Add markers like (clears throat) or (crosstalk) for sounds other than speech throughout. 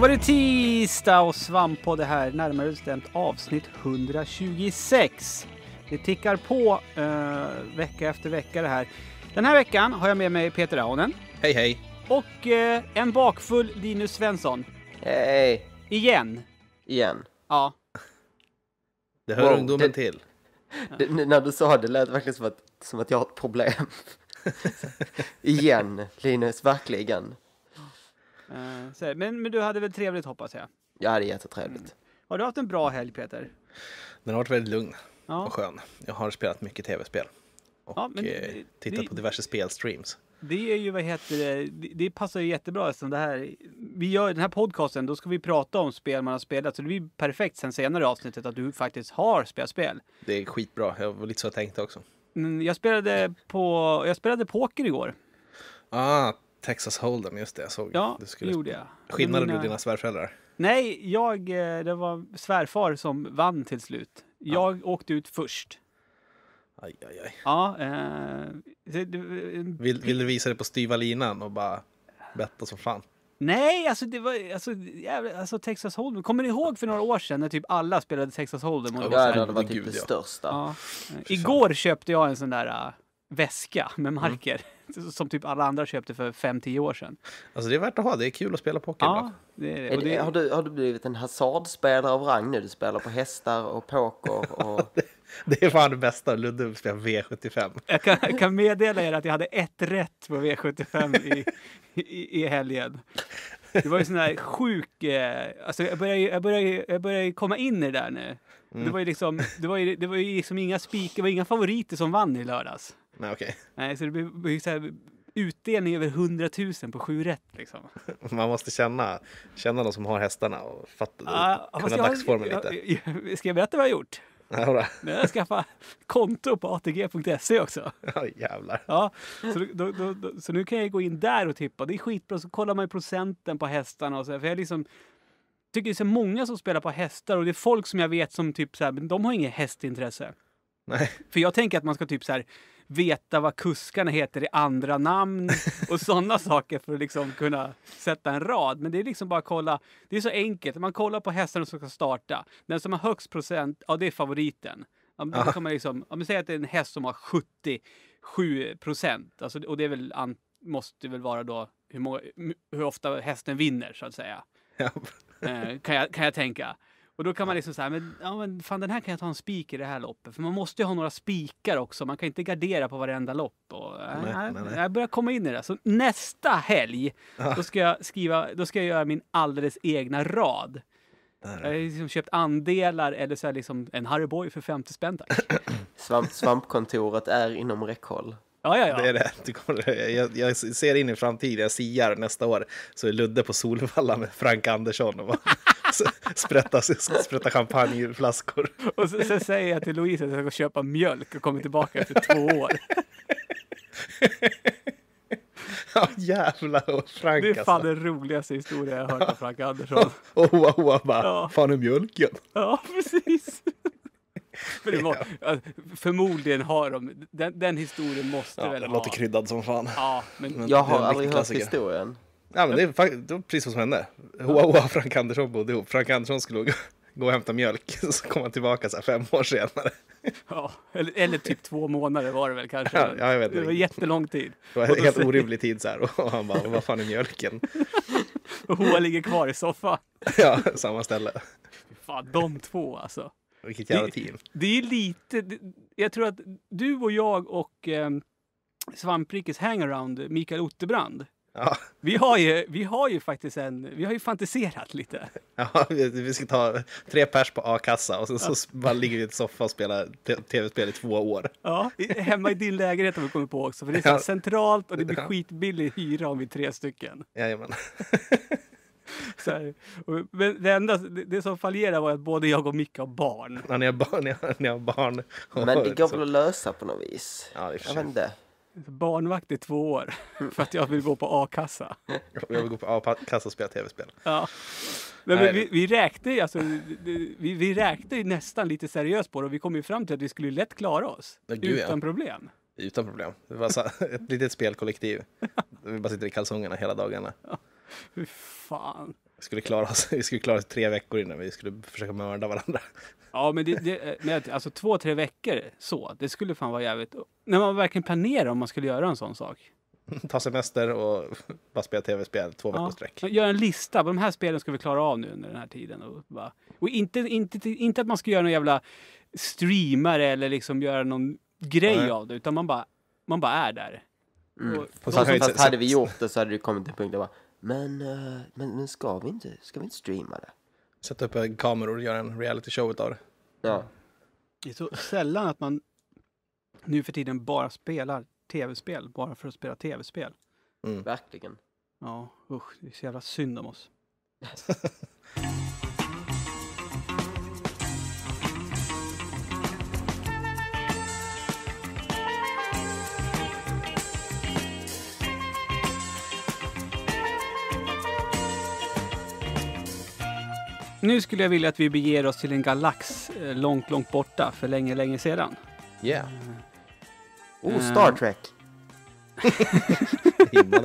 var det tisdag och svamp på det här, närmare bestämt avsnitt 126. Det tickar på uh, vecka efter vecka det här. Den här veckan har jag med mig Peter Ahonen. Hej hej! Och uh, en bakfull Linus Svensson. Hej! Igen. Igen. Ja. Det hör wow, ungdomen det, till. det, när du sa det lät verkligen som att, som att jag har ett problem. (laughs) Igen, Linus, verkligen. Eh, men, men du hade väl trevligt hoppas jag? Ja, det är jättetrevligt. Mm. Har du haft en bra helg Peter? Den har varit väldigt lugn ja. och skön. Jag har spelat mycket tv-spel och ja, eh, det, tittat det, på diverse spelstreams. Det är ju vad heter det, det passar ju jättebra eftersom det här, vi gör den här podcasten, då ska vi prata om spel man har spelat så det blir perfekt sen senare i avsnittet att du faktiskt har spelat spel. Det är skitbra, jag var lite så tänkt också. Mm, jag spelade på, jag spelade poker igår. Ah, Texas Hold'em, just det. Jag såg. Ja, du skulle... gjorde jag. Skinnade mina... du dina svärföräldrar? Nej, jag, eh, det var svärfar som vann till slut. Jag ja. åkte ut först. Aj, aj, aj. Ja, eh, vill, vill, du visa det på styva linan och bara betta som fan? Nej, alltså det var alltså, jävla, alltså Texas Hold'em. Kommer ni ihåg för några år sedan när typ alla spelade Texas Hold'em? Och ja, det var, det var typ det största. Ja. Igår köpte jag en sån där eh, väska med mm. marker. Mm. (laughs) Som typ alla andra köpte för 5-10 år sedan. Alltså det är värt att ha, det är kul att spela poker ja, det är det. Det, har, du, har du blivit en hasardspelare av rang nu? Du spelar på hästar och poker (laughs) och... det är fan det bästa, Ludde spelar V75. jag kan, jag kan meddela er att jag hade ett rätt på V75 i, i, i helgen. Det var ju sån där sjuk... Eh, alltså jag börjar, jag, börjar, jag börjar komma in i det där nu. Mm. Det var ju liksom, det var ju, det var ju liksom inga spik, det var inga favoriter som vann i lördags. Nej, okej. Nej, så det blir, blir så här, utdelning över 100 000 på sju rätt. Liksom. (laughs) Man måste känna, känna de som har hästarna och fatta, ah, kunna jag, dagsformen lite. Jag, jag, ska jag berätta vad jag har gjort? Ja, jag har skaffat konto på ATG.se också. (laughs) Ja, jävlar. Ja, så, så nu kan jag gå in där och tippa. Det är skitbra. Så kollar man procenten på hästarna och så. för jag liksom, tycker det är så många som spelar på hästar och det är folk som jag vet som typ så här, de har inget hästintresse. Nej. För jag tänker att man ska typ så här, veta vad kuskarna heter i andra namn och sådana (laughs) saker för att liksom kunna sätta en rad. Men det är liksom bara att kolla. Det är så enkelt. Man kollar på hästarna som ska starta. Den som har högst procent, ja det är favoriten. Om då kan man liksom, ja, säg att det är en häst som har 77 procent. Alltså, och det är väl, måste väl vara då hur, många, hur ofta hästen vinner så att säga. Ja. Eh, kan, jag, kan jag tänka. Och då kan man liksom säga, men, ja, men fan den här kan jag ta en spik i det här loppet. För man måste ju ha några spikar också. Man kan inte gardera på varenda lopp. Och, eh, nej, jag, nej, nej. jag börjar komma in i det. Så nästa helg, då, ska jag skriva, då ska jag göra min alldeles egna rad. Jag har liksom köpt andelar eller så är liksom en Harry Boy för 50 spänn tack. (clears throat) Svamp, svampkontoret är inom räckhåll. Ja, ja, ja. Det är det. Du kommer, jag, jag ser in i framtiden, jag siar nästa år så är Ludde på Solvalla med Frank Andersson och bara sprättar, (laughs) sprättar champagneflaskor. Och så, sen säger jag till Louise att jag ska köpa mjölk och kommer tillbaka efter två år. (laughs) Ja jävlar och Frank Det är fan alltså. den roligaste historien jag har hört av Frank Andersson. (laughs) Och Hoa Hoa bara, ja. fan är mjölken? Ja precis. (laughs) För det må, förmodligen har de, den, den historien måste ja, väl den ha. låter kryddad som fan. Ja, men, men jag har aldrig hört historien. Ja, men det, är, det var precis vad som hände. Hoa Hoa Frank Andersson bodde ihop. Frank Andersson skulle gå, och hämta mjölk, (laughs) så kom han tillbaka så fem år senare. (laughs) Ja, eller, eller, typ två månader var det väl kanske. Ja, jag vet det var jättelång tid. Det var en helt orimlig tid så här. Och han bara, vad fan är mjölken? och Hoa ligger kvar i soffan. Ja, samma ställe. Fan, de två alltså. Vilket jävla det, team. Det är lite... Det, jag tror att du och jag och eh, Svamprikes hangaround, Mikael Ottebrand. Ja. (laughs) Vi, har ju, vi har ju faktiskt en... Vi har ju fantiserat lite. Ja, vi ska ta tre pers på a-kassa och sen ja. så bara ligger vi i en soffa och spelar tv-spel i två år. Ja, hemma i din lägenhet har vi kommit på också. För det är så centralt och det blir skitbillig hyra om vi är tre stycken. Jajamän. (laughs) (laughs) Här, och, men det enda det, det som fallerade var att både jag och Micke har barn. Ja, ni har barn. Ni har, ni har barn. (laughs) Men det går väl att lösa på något vis? Ja, jag vet inte. Barnvakt i två år mm. för att jag vill gå på a-kassa. (laughs) Jag vill gå på a-kassa och spela tv-spel. Ja. Men, men alltså, vi, vi, räknade, alltså, vi, vi räknade nästan lite seriöst på det och vi kom ju fram till att vi skulle lätt klara oss gud, utan ja. problem. Utan problem. Det var ett litet spelkollektiv. Vi bara sitter i kalsongerna hela dagarna. Ja. Hur (laughs) fan? Vi skulle, klara oss, vi skulle klara oss tre veckor innan vi skulle försöka mörda varandra. Ja, men, det, det, men alltså två, tre veckor så, det skulle fan vara jävligt... När man verkligen planerar om man skulle göra en sån sak. Ta semester och bara spela tv-spel två veckor ja. sträck. Gör en lista, på de här spelen ska vi klara av nu under den här tiden. Och, bara, och inte, inte, inte att man ska göra någon jävla streamare eller liksom göra någon grej Nej. av det, utan man bara, man bara är där. Mm. Och, och så, fast hade vi gjort det så hade det kommit till en punkt där bara, men, eh, men, men ska, vi inte, ska vi inte streama det? Sätta upp eh, kameror och göra en reality show utav det. Ja. Det är så sällan att man nu för tiden bara spelar tv-spel, bara för att spela tv-spel. Mm. Verkligen. Ja, usch, det är så jävla synd om oss. (laughs) nu skulle jag vilja att vi beger oss till en galax eh, långt, långt borta för länge, länge sedan. Yeah. Oh, Star eh. Trek! (laughs)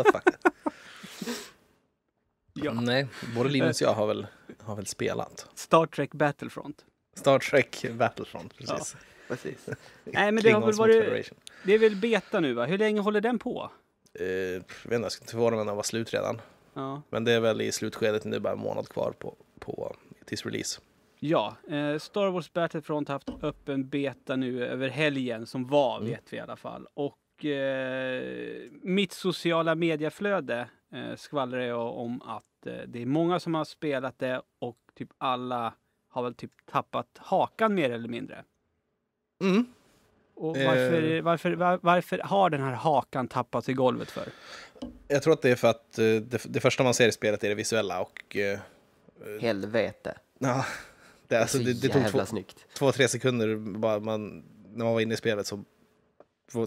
ja. Nej, både Linus och jag har väl, har väl spelat. Star Trek Battlefront. Star Trek Battlefront, precis. Ja, precis. Nej, men det har väl varit... Det är väl beta nu, va? Hur länge håller den på? Eh, jag vet inte, jag skulle inte förvåna mig om den var slut redan. Ja. Men det är väl i slutskedet nu, bara en månad kvar på, på tills release. Ja, eh, Star Wars Battlefront har haft öppen beta nu över helgen som var, mm. vet vi i alla fall. Och eh, mitt sociala medieflöde eh, skvallrar jag om att eh, det är många som har spelat det och typ alla har väl typ tappat hakan mer eller mindre. Mm. Och varför, eh. varför, var, varför har den här hakan tappats i golvet för? Jag tror att det är för att eh, det, det första man ser i spelet är det visuella och eh, Eh, Helvete. Ja, det, alltså, det, det tog två, snyggt. två, tre sekunder bara man, när man var inne i spelet så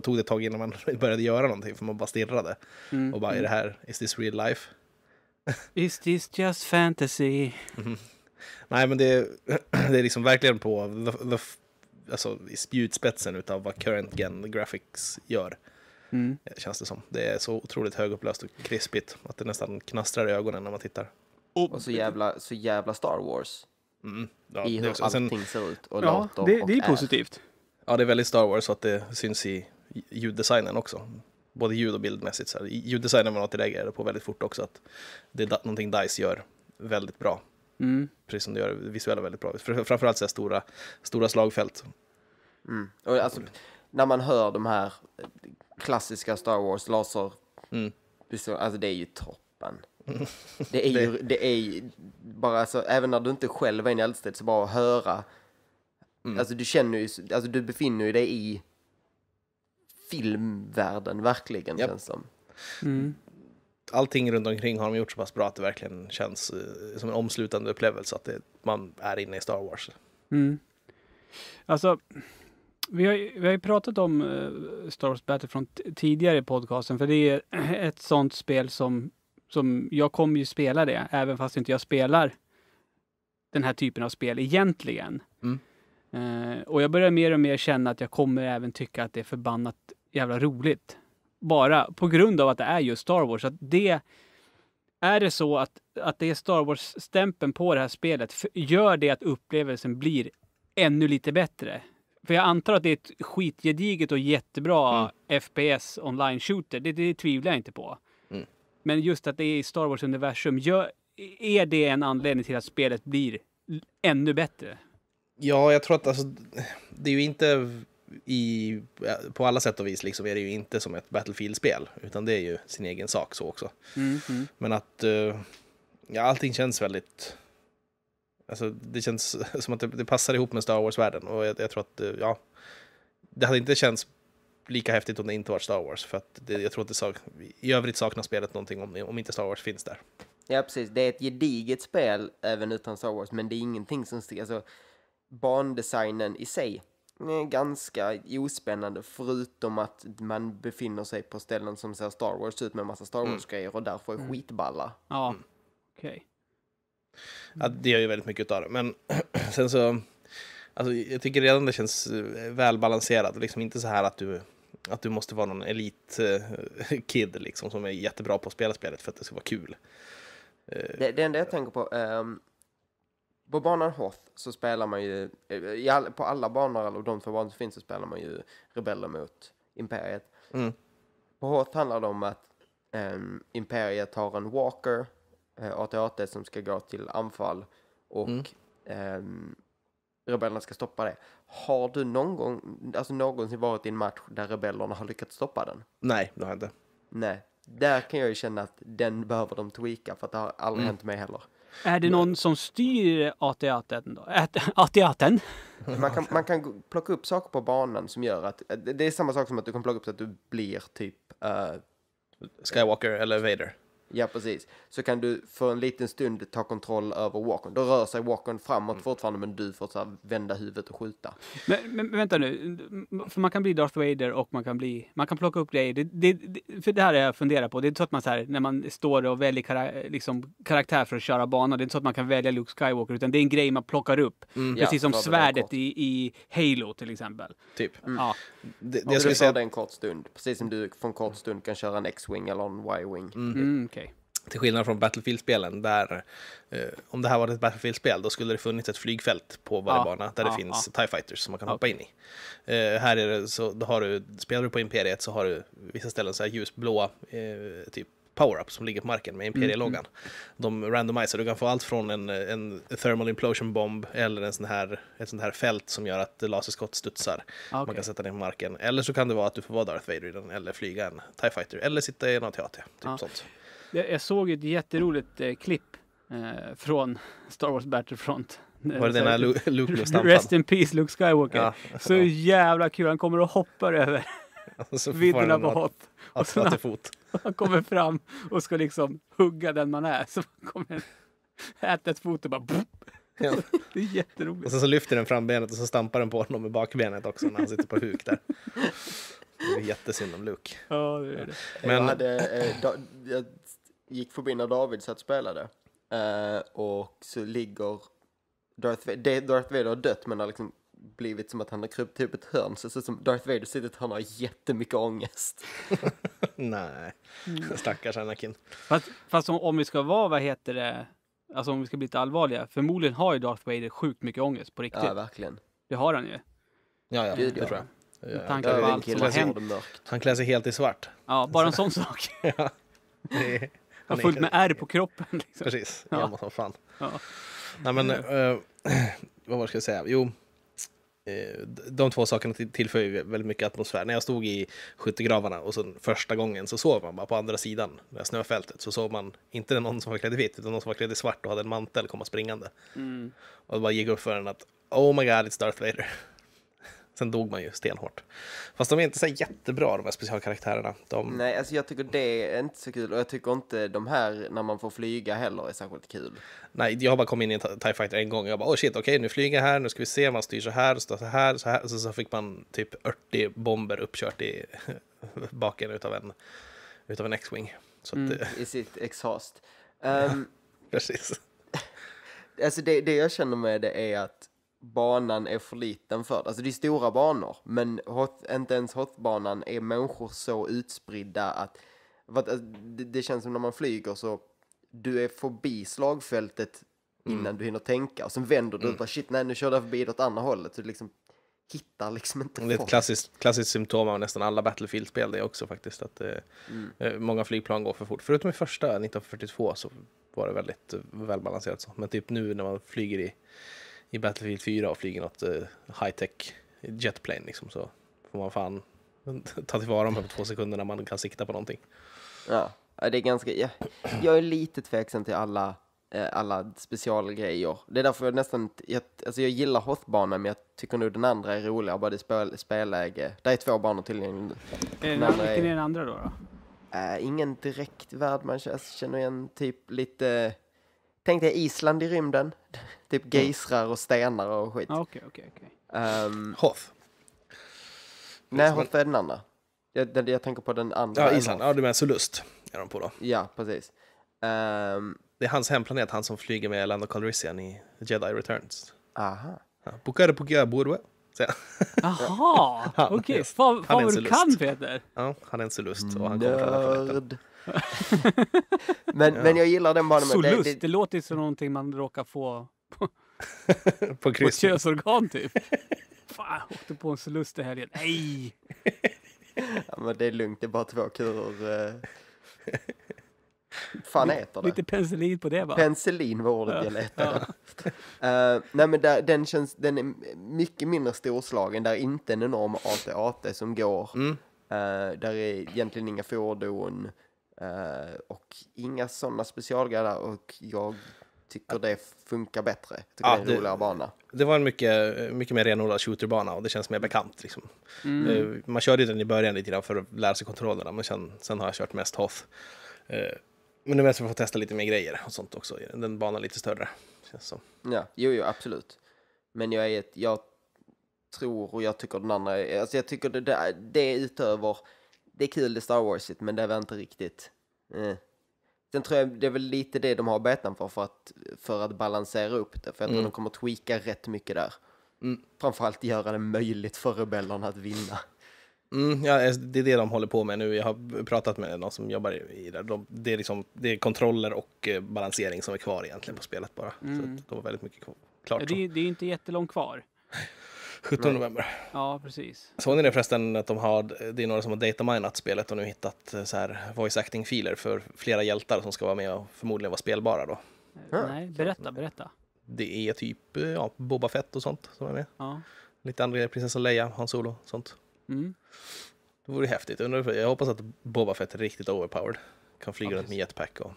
tog det ett tag innan man (laughs) började göra någonting för man bara stirrade. Mm. Och bara, är det här, is this real life? (laughs) is this just fantasy? Mm-hmm. Nej, men det, (clears throat) det är liksom verkligen på the, the, alltså, i spjutspetsen av vad current gen graphics gör. Mm. Eh, känns det som. Det är så otroligt högupplöst och krispigt att det nästan knastrar i ögonen när man tittar. Och, och så, jävla, så jävla Star Wars. Mm, ja, I hur allting sen, ser ut och ja, låter det, det är positivt. Är. Ja, det är väldigt Star Wars så att det syns i ljuddesignen också. Både ljud och bildmässigt. Så här. Ljuddesignen var något jag reagerade på väldigt fort också. Att det är någonting DICE gör väldigt bra. Mm. Precis som det gör visuella väldigt bra. Framförallt så här stora, stora slagfält. Mm. Och alltså, när man hör de här klassiska Star Wars laser... Mm. Alltså det är ju toppen. (laughs) Det är ju, det är ju bara så, alltså, även när du inte själv är en i så bara att höra. Mm. Alltså du känner ju, alltså du befinner ju dig i filmvärlden verkligen yep. känns som. Mm. Allting runt omkring har de gjort så pass bra att det verkligen känns eh, som en omslutande upplevelse att det, man är inne i Star Wars. Mm. Alltså, vi har, vi har ju pratat om eh, Star Wars Battlefront tidigare i podcasten, för det är (clears throat) ett sånt spel som som jag kommer ju spela det, även fast inte jag spelar den här typen av spel egentligen. Mm. Uh, och jag börjar mer och mer känna att jag kommer även tycka att det är förbannat jävla roligt. Bara på grund av att det är just Star Wars. Att det, är det så att, att det är Star Wars-stämpeln på det här spelet, gör det att upplevelsen blir ännu lite bättre? För jag antar att det är ett skitgediget och jättebra mm. FPS online shooter. Det, det tvivlar jag inte på. Men just att det är i Star Wars-universum, är det en anledning till att spelet blir ännu bättre? Ja, jag tror att alltså, det är ju inte i, på alla sätt och vis liksom är det ju inte som ett Battlefield-spel, utan det är ju sin egen sak så också. Mm, mm. Men att eh, ja, allting känns väldigt... Alltså, det känns (laughs) som att det, det passar ihop med Star Wars-världen och jag, jag, tror att, eh, ja, det hade inte känts lika häftigt om det inte var Star Wars. För att det, jag tror att det sak, i övrigt saknar spelet någonting om, om inte Star Wars finns där. Ja, precis. Det är ett gediget spel även utan Star Wars, men det är ingenting som... Alltså, bandesignen i sig är ganska ospännande, förutom att man befinner sig på ställen som ser Star Wars ut med massa Star mm. Wars-grejer och därför är mm. skitballa. Ja, mm. okej. Okay. Ja, det gör ju väldigt mycket av det, men (clears throat) sen så... Alltså, jag tycker redan det känns eh, välbalanserat, liksom inte så här att du att du måste vara någon elitkid eh, (laughs) liksom, som är jättebra på att spela spelet för att det ska vara kul. Det, det enda jag tänker på, um, på banan Hoth så spelar man ju, eh, all, på alla banor, eller de två banor som finns, så spelar man ju rebeller mot Imperiet. Mm. På Hoth handlar det om att um, Imperiet har en Walker, uh, eh, AT-AT, som ska gå till anfall och mm. um, rebellerna ska stoppa det. Har du någon gång, alltså någonsin varit i en match där rebellerna har lyckats stoppa den? Nej, det har jag inte. Nej, där kan jag ju känna att den behöver de tweaka för att det har aldrig mm. hänt mig heller. Är det någon som styr AT-ATen då? AT-ATen? Man kan, man kan plocka upp saker på banan som gör att, det är samma sak som att du kan plocka upp så att du blir typ... Uh, Skywalker eller Vader? Ja, precis. Så kan du för en liten stund ta kontroll över walkern. Då rör sig walkern framåt mm. fortfarande, men du får så här, vända huvudet och skjuta. Men, men, vänta nu, för man kan bli Darth Vader och man kan bli... Man kan plocka upp grejer. Det, det, för det här är jag funderar på. Det är inte så att man så här, när man står och väljer kara, liksom, karaktär för att köra bana, det är inte så att man kan välja Luke Skywalker, utan det är en grej man plockar upp. Mm. Precis ja, som svärdet i, i, Halo till exempel. Typ. Mm. Ja. Det, det, jag skulle säga... det en kort stund, precis som du för en kort stund kan köra en X-Wing eller en Y-Wing. Mm. mm till skillnad från Battlefield-spelen, där eh, om det här var ett Battlefield-spel, då skulle det funnits ett flygfält på varje ja, bana där ja, det finns ja. TIE Fighters som man kan hoppa in i. Eh, här är det, så då har du, spelar du på Imperiet så har du vissa ställen så här ljusblåa, eh, typ power-up som ligger på marken med mm, mm. Imperieloggan. Mm. De randomiserar, du kan få allt från en, en thermal implosion bomb eller en sån här, ett sånt här fält som gör att laserskott studsar. Okay. Ah, man kan sätta den på marken. Eller så kan det vara att du får vara Darth Vader i den eller flyga en TIE Fighter eller sitta i en AT-AT. Typ ah. sånt. Jag, såg ett jätteroligt eh, klipp eh, från Star Wars Battlefront. Var det den här Luke blev stampad? Rest in peace Luke Skywalker. Ja, så jävla kul, han kommer och hoppar över (laughs) vidderna på hopp. Och så när fot. (laughs) han kommer fram och ska liksom hugga den man är (laughs) så kommer äta ett fot och bara ja. Det är jätteroligt. Och så, så lyfter den frambenet och så stampar den på honom med bakbenet också när han sitter på huk där. Det är jättesynd om Luke. Ja, det är det. Men... Jag, hade, eh, jag gick förbi när David satt spelade. Uh, och så ligger Darth Vader, Darth Vader har dött men har liksom blivit som att han har krupit typ ett hörn. Så det ser ut som Darth Vader sitter han har jättemycket ångest. (laughs) Nej, mm. stackars Anakin. Fast, fast om, om, vi ska vara, vad heter det, alltså om vi ska bli lite allvarliga. Förmodligen har ju Darth Vader sjukt mycket ångest på riktigt. Ja, verkligen. Det har han ju. Ja, ja, Gud, det ja. tror jag. Med tanke på allt som har hänt. Han klär sig helt i svart. Ja, bara en sån (laughs) sak. ja. Han har fullt med ärr på kroppen. Liksom. Precis, ja. som fan. Ja. Nej men, eh, (clears throat) vad var det jag säga? Jo, eh, de två sakerna tillför ju väldigt mycket atmosfär. När jag stod i skyttegravarna och sen första gången så såg man bara på andra sidan det här snöfältet så såg man inte någon som var klädd i vitt utan någon som var klädd i svart och hade en mantel komma springande. Mm. Och det bara gick upp för en att Oh my god, it's Darth Vader. Sen dog man ju stenhårt. Fast de är inte så jättebra de här specialkaraktärerna. De... Nej, alltså jag tycker det är inte så kul och jag tycker inte de här när man får flyga heller är särskilt kul. Nej, jag har bara kommit in i en TIE Fighter en gång och jag bara oh shit, okej okay, nu flyger jag här, nu ska vi se, man styr så här, så här, så här. Så, så fick man typ 80 bomber uppkört i (laughs) baken utav en, utav en X-Wing. Mm, I sitt exhaust. Um, (laughs) ehm, ja, precis. (laughs) alltså det, det jag känner med det är att banan är för liten för det. Alltså det är stora banor, men hot, inte ens hotbanan är människor så utspridda att, att alltså, det, det, känns som när man flyger så du är förbi slagfältet mm. innan mm. du hinner tänka och sen vänder du mm. och bara shit nej nu körde jag förbi det åt andra hållet. Så du liksom hittar liksom inte Det är ett klassiskt, klassiskt symptom av nästan alla Battlefield-spel det också faktiskt. Att eh, mm. Eh, många flygplan går för fort. Förutom i första 1942 så var det väldigt eh, välbalanserat så. Men typ nu när man flyger i i Battlefield 4 och flyger något eh, high-tech jetplane liksom så får man fan ta tillvara de här på två sekunder när man kan sikta på någonting. Ja, det är ganska, jag, jag är lite tveksam till alla, eh, alla specialgrejer. Det är därför jag nästan, jag, alltså jag gillar Hothbanan men jag tycker nog den andra är roligare, bara det spel, spelläge. Det är två banor tillgängliga. Vilken är den andra då? då? Äh, ingen direkt värld man känner igen, typ lite Tänk dig Island i rymden. (laughs) typ gejsrar och stenar och skit. Ah, okej, okay, okay, okay. Um, ehm, Hoff. Nej, Hoth är den andra. Jag, jag, jag, tänker på den andra. Ja, Island. Ja, du menar Solust. Är de på då. Ja, precis. Um, det är hans hemplanet, han som flyger med Lando Calrissian i Jedi Returns. Aha. Ja, Bukare Bukare Jaha, (laughs) okej. Okay. Fan vad du kan Peter. Ja, han är en Solust. Och han kommer från den planeten men, ja. men jag gillar den banan. Solust, det, det... det låter som någonting man råkar få på, (laughs) på, på ett könsorgan typ. (laughs) Fan, jag åkte på en solust i helgen. Nej! ja, men det är lugnt, det är bara två kurer. Eh. fan heter det? Lite penicillin på det va? Penicillin var ordet ja. jag letade. Ja. uh, nej men där, den känns, den är mycket mindre storslagen. Där är inte en enorm AT-AT som går. Mm. Uh, där är egentligen inga fordon. Eh, och inga sådana specialgrejer och jag tycker det funkar bättre. Jag tycker ja, det är en roligare bana. Det var en mycket, mycket mer renodlad shooterbana och det känns mer bekant. Liksom. Mm. Eh, man körde den i början lite grann för att lära sig kontrollerna, men sen, sen har jag kört mest Hoth. Eh, men nu är mest att få testa lite mer grejer och sånt också. Den banan är lite större. Känns som. Ja, jo, jo, absolut. Men jag är ett, jag tror och jag tycker den andra, alltså jag tycker det, där, det är utöver det är kul det Star Wars men det var inte riktigt... Eh. Sen tror jag det är väl lite det de har Betan för, för att, för att balansera upp det. För jag tror mm. de kommer tweaka rätt mycket där. Mm. Framförallt göra det möjligt för rebellerna att vinna. Mm, ja, det är det de håller på med nu. Jag har pratat med någon som jobbar i det. De, det, är liksom, det är kontroller och eh, balansering som är kvar egentligen på spelet bara. Mm. Så de har väldigt mycket klart. Ja, det, är, det är inte jättelångt kvar. (laughs) 17 november. Ja, precis. Såg ni det förresten att de har, det är några som har dataminat spelet och nu hittat eh, så här voice acting-filer för flera hjältar som ska vara med och förmodligen vara spelbara då. Eh, nej, berätta, berätta. Det är typ eh, ja, Boba Fett och sånt som är med. Ja. Lite andra, grejer, prinsessan Leia, Han Solo och sånt. Mm. Det vore häftigt. Jag hoppas att Boba Fett är riktigt overpowered. Kan flyga ja, runt med jetpack och...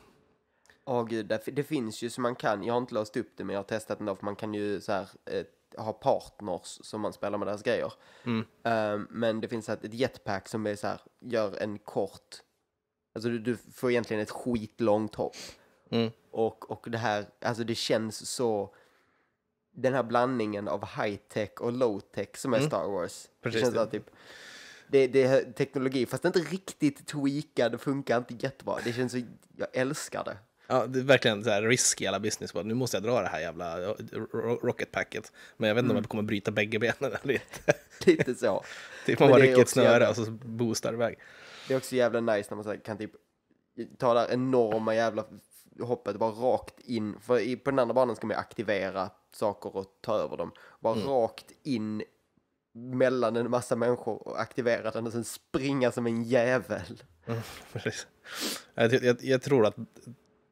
Ja, oh, gud, det, det, finns ju så man kan, jag har inte låst upp det men jag har testat ändå för man kan ju så här eh, ha partners som man spelar med deras grejer. Mm. Um, men det finns ett, jetpack som är så här, gör en kort, alltså du, du får egentligen ett skitlångt hopp. Mm. Och, och det här, alltså det känns så, den här blandningen av high-tech och low-tech som är mm. Star Wars. Precis. Det känns så här typ, det, det är teknologi, fast inte riktigt tweakad, funkar inte jättebra. Det känns så, jag älskar det. Ja, det är verkligen så här risk i alla business. Nu måste jag dra det här jävla rocketpacket. Men jag vet inte mm. om jag kommer bryta bägge benen eller inte. (laughs) Lite så. (laughs) typ man bara rycker ett snöre jävla... och så boostar iväg. Det är också jävla nice när man så kan typ ta det här enorma jävla hoppet bara rakt in. För på den andra banan ska man aktivera saker och ta över dem. Bara mm. rakt in mellan en massa människor och aktivera den och sen springa som en jävel. Mm, (laughs) precis. Jag, jag, jag, tror att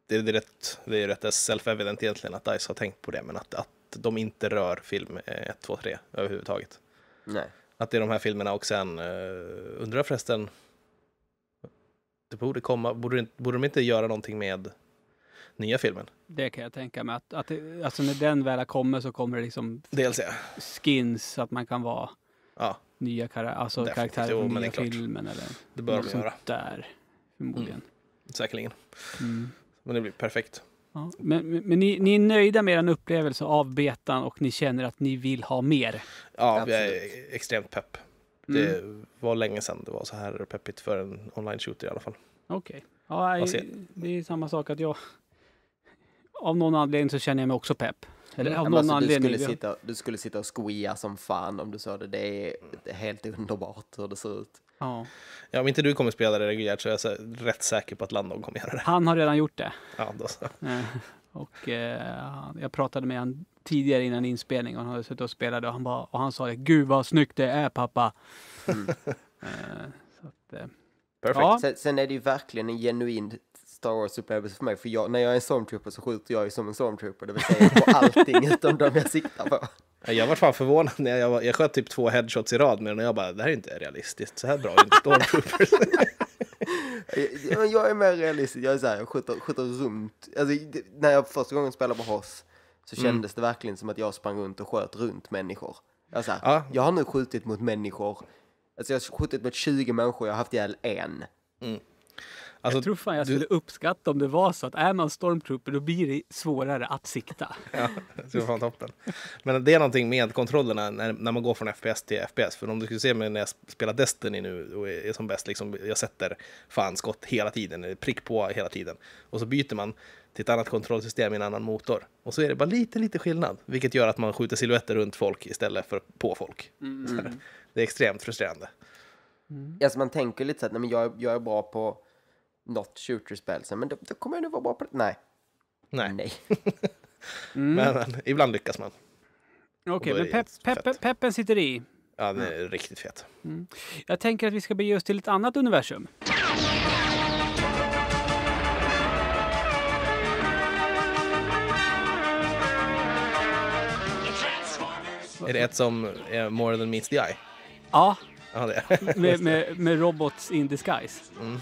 det är rätt, det är rätt self-evident egentligen att DICE har tänkt på det, men att, att de inte rör film 1, 2, 3 överhuvudtaget. Nej. Att det är de här filmerna och sen uh, undrar förresten, det borde komma, borde, borde de inte göra någonting med nya filmen? Det kan jag tänka mig, att, att alltså när den väl kommer så kommer det liksom DLC. skins så att man kan vara ja. nya kar alltså Definitivt. karaktärer från nya filmen eller det bör de göra. där förmodligen. Mm. Säkerligen. Mm. Men det blir perfekt. Ja. Men, men, men ni, ni, är nöjda med er upplevelse av betan och ni känner att ni vill ha mer? Ja, Absolut. jag är extremt pepp. Det mm. var länge sedan det var så här peppigt för en online-shooter i alla fall. Okej. Okay. Ja, det är samma sak att jag... Av någon anledning så känner jag mig också pepp. Eller mm. av någon alltså, Du skulle, sitta, du skulle sitta och skoja som fan om du såg det. Det är helt underbart hur det ser ut. Ja. ja. om inte du kommer spela det reguljärt så är jag rätt säker på att Landon kommer göra det. Han har redan gjort det. Ja, då så. Eh, och eh, jag pratade med honom tidigare innan inspelning och han hade suttit och spelade och han, och han sa det, gud vad snyggt det är pappa. Mm. eh, att, eh, ja. sen, sen, är det ju verkligen en genuin Star Wars-upplevelse för mig, för jag, när jag är en stormtrooper så skjuter jag ju som en stormtrooper, det vill säga på allting (laughs) utom de jag siktar på. Jag var fan förvånad när jag, jag sköt typ två headshots i rad med den och jag bara, det här är inte realistiskt, så här bra är inte stormtroopers. (laughs) jag, jag är mer realistisk, jag är så jag skjuter, skjuter runt. Alltså, när jag första gången spelade på Hoss så mm. kändes det verkligen som att jag sprang runt och sköt runt människor. Jag, så här, ja. jag har nu skjutit mot människor, alltså jag har skjutit mot 20 människor, jag har haft ihjäl en. Mm. Alltså, jag tror fan jag skulle du... uppskatta om det var så att är man stormtrooper då blir det svårare att sikta. (laughs) ja, det skulle fan toppen. Men det är någonting med kontrollerna när, när man går från FPS till FPS. För om du skulle se mig när jag spelar Destiny nu och är som bäst, liksom, jag sätter fan skott hela tiden, prick på hela tiden. Och så byter man till ett annat kontrollsystem i en annan motor. Och så är det bara lite, lite skillnad, vilket gör att man skjuter siluetter runt folk istället för på folk. Mm. mm. (laughs) Det är extremt frustrerande. Mm. Alltså man tänker lite så att nej, men jag, jag är bra på något shooterspel sen, men då, då kommer jag nog vara bra på det. Nej. Nej. Nej. (laughs) mm. Men ibland lyckas man. Okej, okay, men pepp, pepp, peppen sitter i. Ja, den är mm. riktigt fet. Mm. Jag tänker att vi ska bege oss till ett annat universum. Är det ett som är more than meets the eye? Ja. ja det. med, med, med robots in disguise. Mm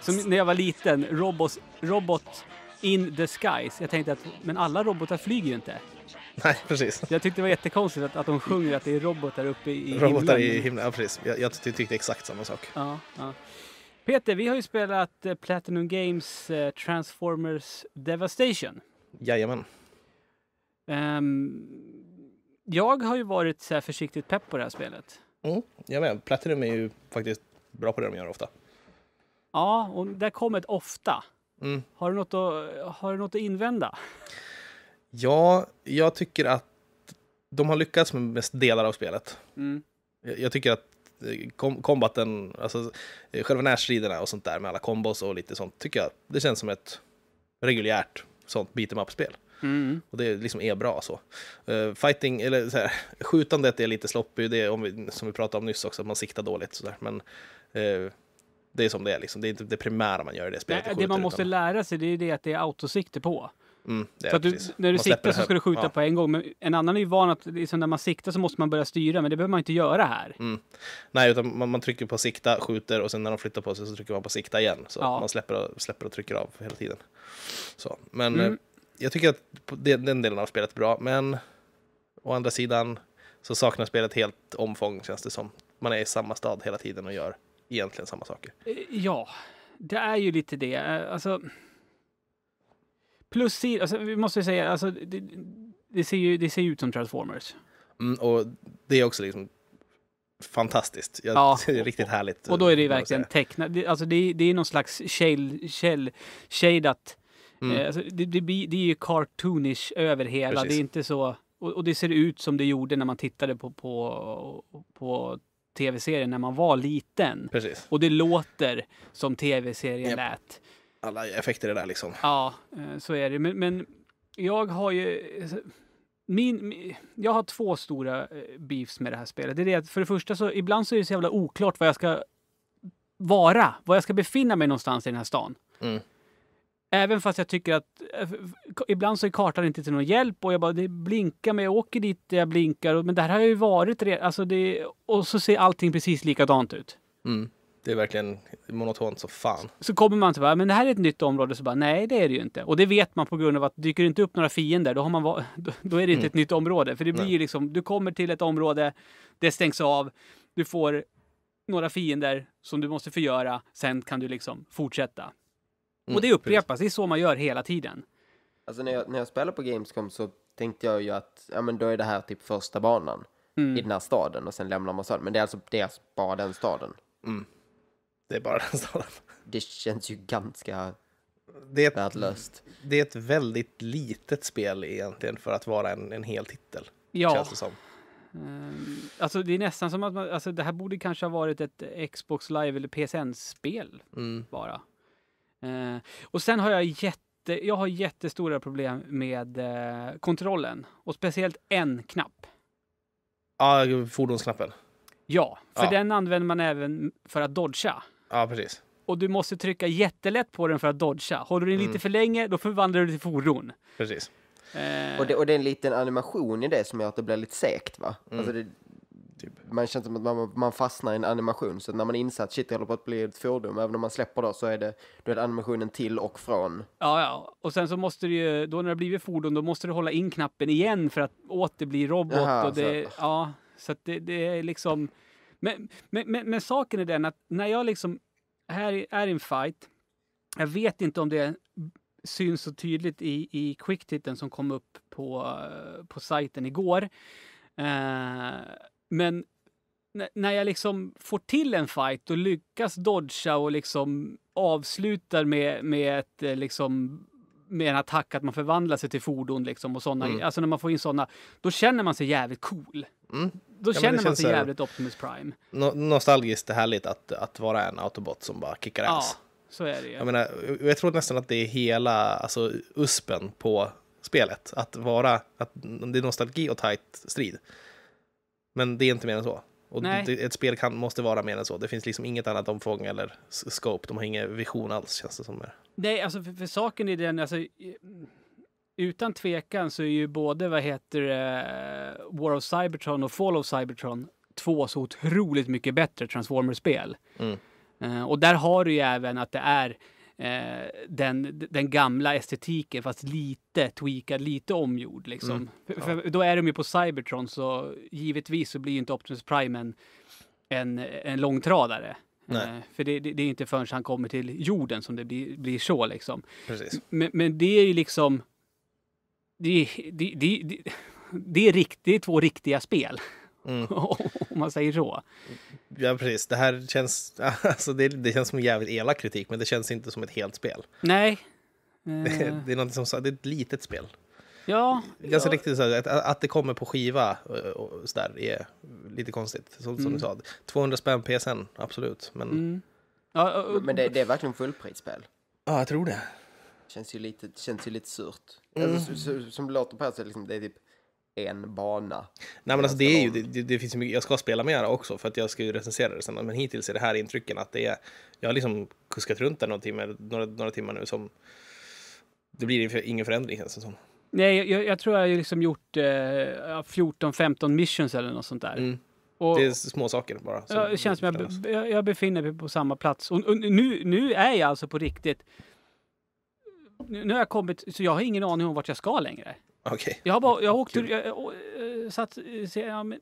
som när jag var liten, robot, robot in the skies. Jag tänkte att men alla robotar flyger ju inte. (laughs) Nej, precis. Jag tyckte det var jättekonstigt att, att de sjunger att det är robotar uppe i robotar himlen. Robotar i himlen, ja precis. Jag, jag tyckte exakt samma sak. Ja, ja. Peter, vi har ju spelat eh, Platinum Games eh, Transformers Devastation. Jajamän. Um, jag har ju varit så försiktigt pepp på det här spelet. Mm, jag med. Platinum är ju faktiskt bra på det de gör ofta. Ja, och där kommer ett ofta. Mm. Har, du något att, har du något att invända? Ja, jag tycker att de har lyckats med mest delar av spelet. Mm. Jag, tycker att eh, kombaten, alltså eh, själva närstriderna och sånt där med alla kombos och lite sånt, tycker jag, det känns som ett reguljärt sånt beat em up-spel. Mm. Och det liksom är bra så. Uh, fighting, eller så här, skjutandet är lite sloppy, det är om vi, som vi pratade om nyss också, att man siktar dåligt sådär. Men uh, det är som det är liksom. Det är inte det primära man gör i det spelet. Nej, det, man måste utan... lära sig det är det att det är autosikte på. Mm, det så att du, när du siktar så ska du skjuta ja. på en gång. Men en annan är ju van att liksom när man siktar så måste man börja styra, men det behöver man inte göra här. Mm. Nej, utan man, man, trycker på sikta, skjuter och sen när de flyttar på sig så trycker man på sikta igen. Så ja. man släpper och, släpper och trycker av hela tiden. Så. Men mm. Eh, jag tycker att det, den delen av spelet är bra, men å andra sidan så saknar spelet helt omfång känns det som. Man är i samma stad hela tiden och gör egentligen samma saker. Eh, ja, det är ju lite det. Eh, alltså, plus, alltså, vi måste säga, alltså, det, det, ser ju, det ser ut som Transformers. Mm, och det är också liksom fantastiskt. Jag, ja, (laughs) det är riktigt härligt. Och då är det eh, verkligen tecknat. Alltså det, det är någon slags käll, shadat. Mm. Alltså det, det, det, är ju cartoonish över hela. Precis. Det är inte så... Och, och, det ser ut som det gjorde när man tittade på, på, på tv serien när man var liten. Precis. Och det låter som tv-serien yep. lät. Alla effekter är där liksom. Ja, eh, så är det. Men, men jag har ju... Alltså, min, jag har två stora eh, beefs med det här spelet. Det är det att för det första så ibland så är det så jävla oklart vad jag ska vara, var jag ska befinna mig någonstans i den här stan. Mm. Även fast jag tycker att eh, ibland så är kartan inte till någon hjälp och jag bara det blinkar men jag åker dit där jag blinkar. men där har jag ju varit redan. Alltså det, och så ser allting precis likadant ut. Mm. Det är verkligen monotont så fan. Så kommer man till bara, men det här är ett nytt område. Så bara, nej det är det ju inte. Och det vet man på grund av att dyker det inte upp några fiender, då, har man, va- då är det inte mm. ett nytt område. För det blir ju liksom, du kommer till ett område, det stängs av, du får några fiender som du måste förgöra, sen kan du liksom fortsätta och det mm, upprepas, det är så man gör hela tiden. Alltså när jag, när jag spelade på Gamescom så tänkte jag ju att ja, men då är det här typ första banan mm. i den här staden och sen lämnar man staden. Men det är alltså, det är alltså bara den staden. Mm. Det är bara (laughs) den staden. Det känns ju ganska det är ett, värdelöst. Det är ett väldigt litet spel egentligen för att vara en, en hel titel. Ja. Känns det som. Um, alltså det är nästan som att man, alltså det här borde kanske ha varit ett Xbox Live eller PSN-spel mm. bara. Eh, och sen har jag jätte, jag har jättestora problem med eh, kontrollen och speciellt en knapp. Ja, fordonsknappen. Ja, för ja. den använder man även för att dodga. Ja, precis. Och du måste trycka jättelätt på den för att dodga. Håller du den mm. lite för länge, då förvandlar du till fordon. Precis. Eh. Och, det, och det är en liten animation i det som gör att det blir lite segt va? Mm. Alltså det, Typ. Man känner som att man, man fastnar i en animation, så när man inser att shit, det håller på att bli ett fordon, även om man släpper då, så är det då är animationen till och från. Ja, ja, och sen så måste du ju, då när det blivit fordon, då måste du hålla in knappen igen för att åter bli robot. Jaha, och det, så... Ja, så att det, det är liksom... Men, men, men, men, saken är den att när jag liksom här är i en fight, jag vet inte om det syns så tydligt i, i quicktitten som kom upp på, på sajten igår. Eh, men när jag liksom får till en fight och lyckas dodga och liksom avslutar med, med ett eh, liksom med en attack, att man förvandlar sig till fordon liksom och sådana mm. Alltså när man får in sådana, då känner man sig jävligt cool. Mm. Då ja, känner man sig jävligt Optimus Prime. No nostalgiskt härligt att, att vara en autobot som bara kickar ass. Ja, så är det ju. Jag menar, jag tror nästan att det är hela, alltså uspen på spelet. Att vara, att det är nostalgi och tight strid. Men det är inte mer än så. Och ett spel kan, måste vara mer än så. Det finns liksom inget annat omfång eller scope. De har ingen vision alls känns det som. Mer. Nej, alltså för, för, saken är den, alltså, utan tvekan så är ju både vad heter uh, War of Cybertron och Fall of Cybertron två så otroligt mycket bättre Transformers-spel. Mm. Uh, och där har du ju även att det är eh, den, den gamla estetiken fast lite tweakad, lite omgjord. Liksom. Mm. Ja. För, för då är de ju på Cybertron så givetvis så blir ju inte Optimus Prime en, en, en långtradare. Eh, för det, det, det, är inte förrän han kommer till jorden som det blir, blir så liksom. Men, men, det är ju liksom... Det, det, det, det, det är, rikt, det är två riktiga spel. Mm. (laughs) Om man säger så. Ja, precis. Det här känns, (laughs) alltså det, det, känns som jävligt elak kritik, men det känns inte som ett helt spel. Nej. Det, (laughs) det är som, det är ett litet spel. Ja. Ganska ja. riktigt så att, att det kommer på skiva och, eh, och så där är lite konstigt. Så, mm. Som du mm. sa, 200 spänn PSN, absolut. Men, mm. ja, och, och, men det, det är verkligen fullprisspel. Ja, jag tror det. Känns ju lite, känns ju lite surt. Mm. Alltså, som det låter på här så liksom, det är typ en bana. Nej men alltså det är ju, det, det, finns ju mycket, jag ska spela mera också för att jag ska ju recensera det sen, men hittills är det här intrycken att det är, jag har liksom kuskat runt där några timmar, några, några timmar nu som, det blir ingen förändring känns det som. Nej, jag, jag tror jag har liksom gjort eh, 14-15 missions eller något sånt där. Mm. Och, det är små saker bara. Ja, det känns som jag, jag, jag befinner mig på samma plats. Och, och, nu, nu är jag alltså på riktigt... Nu, nu har jag kommit... Så jag har ingen aning om vart jag ska längre. Okay. Jag, bara, jag åkte... Jag, och, eh, satt,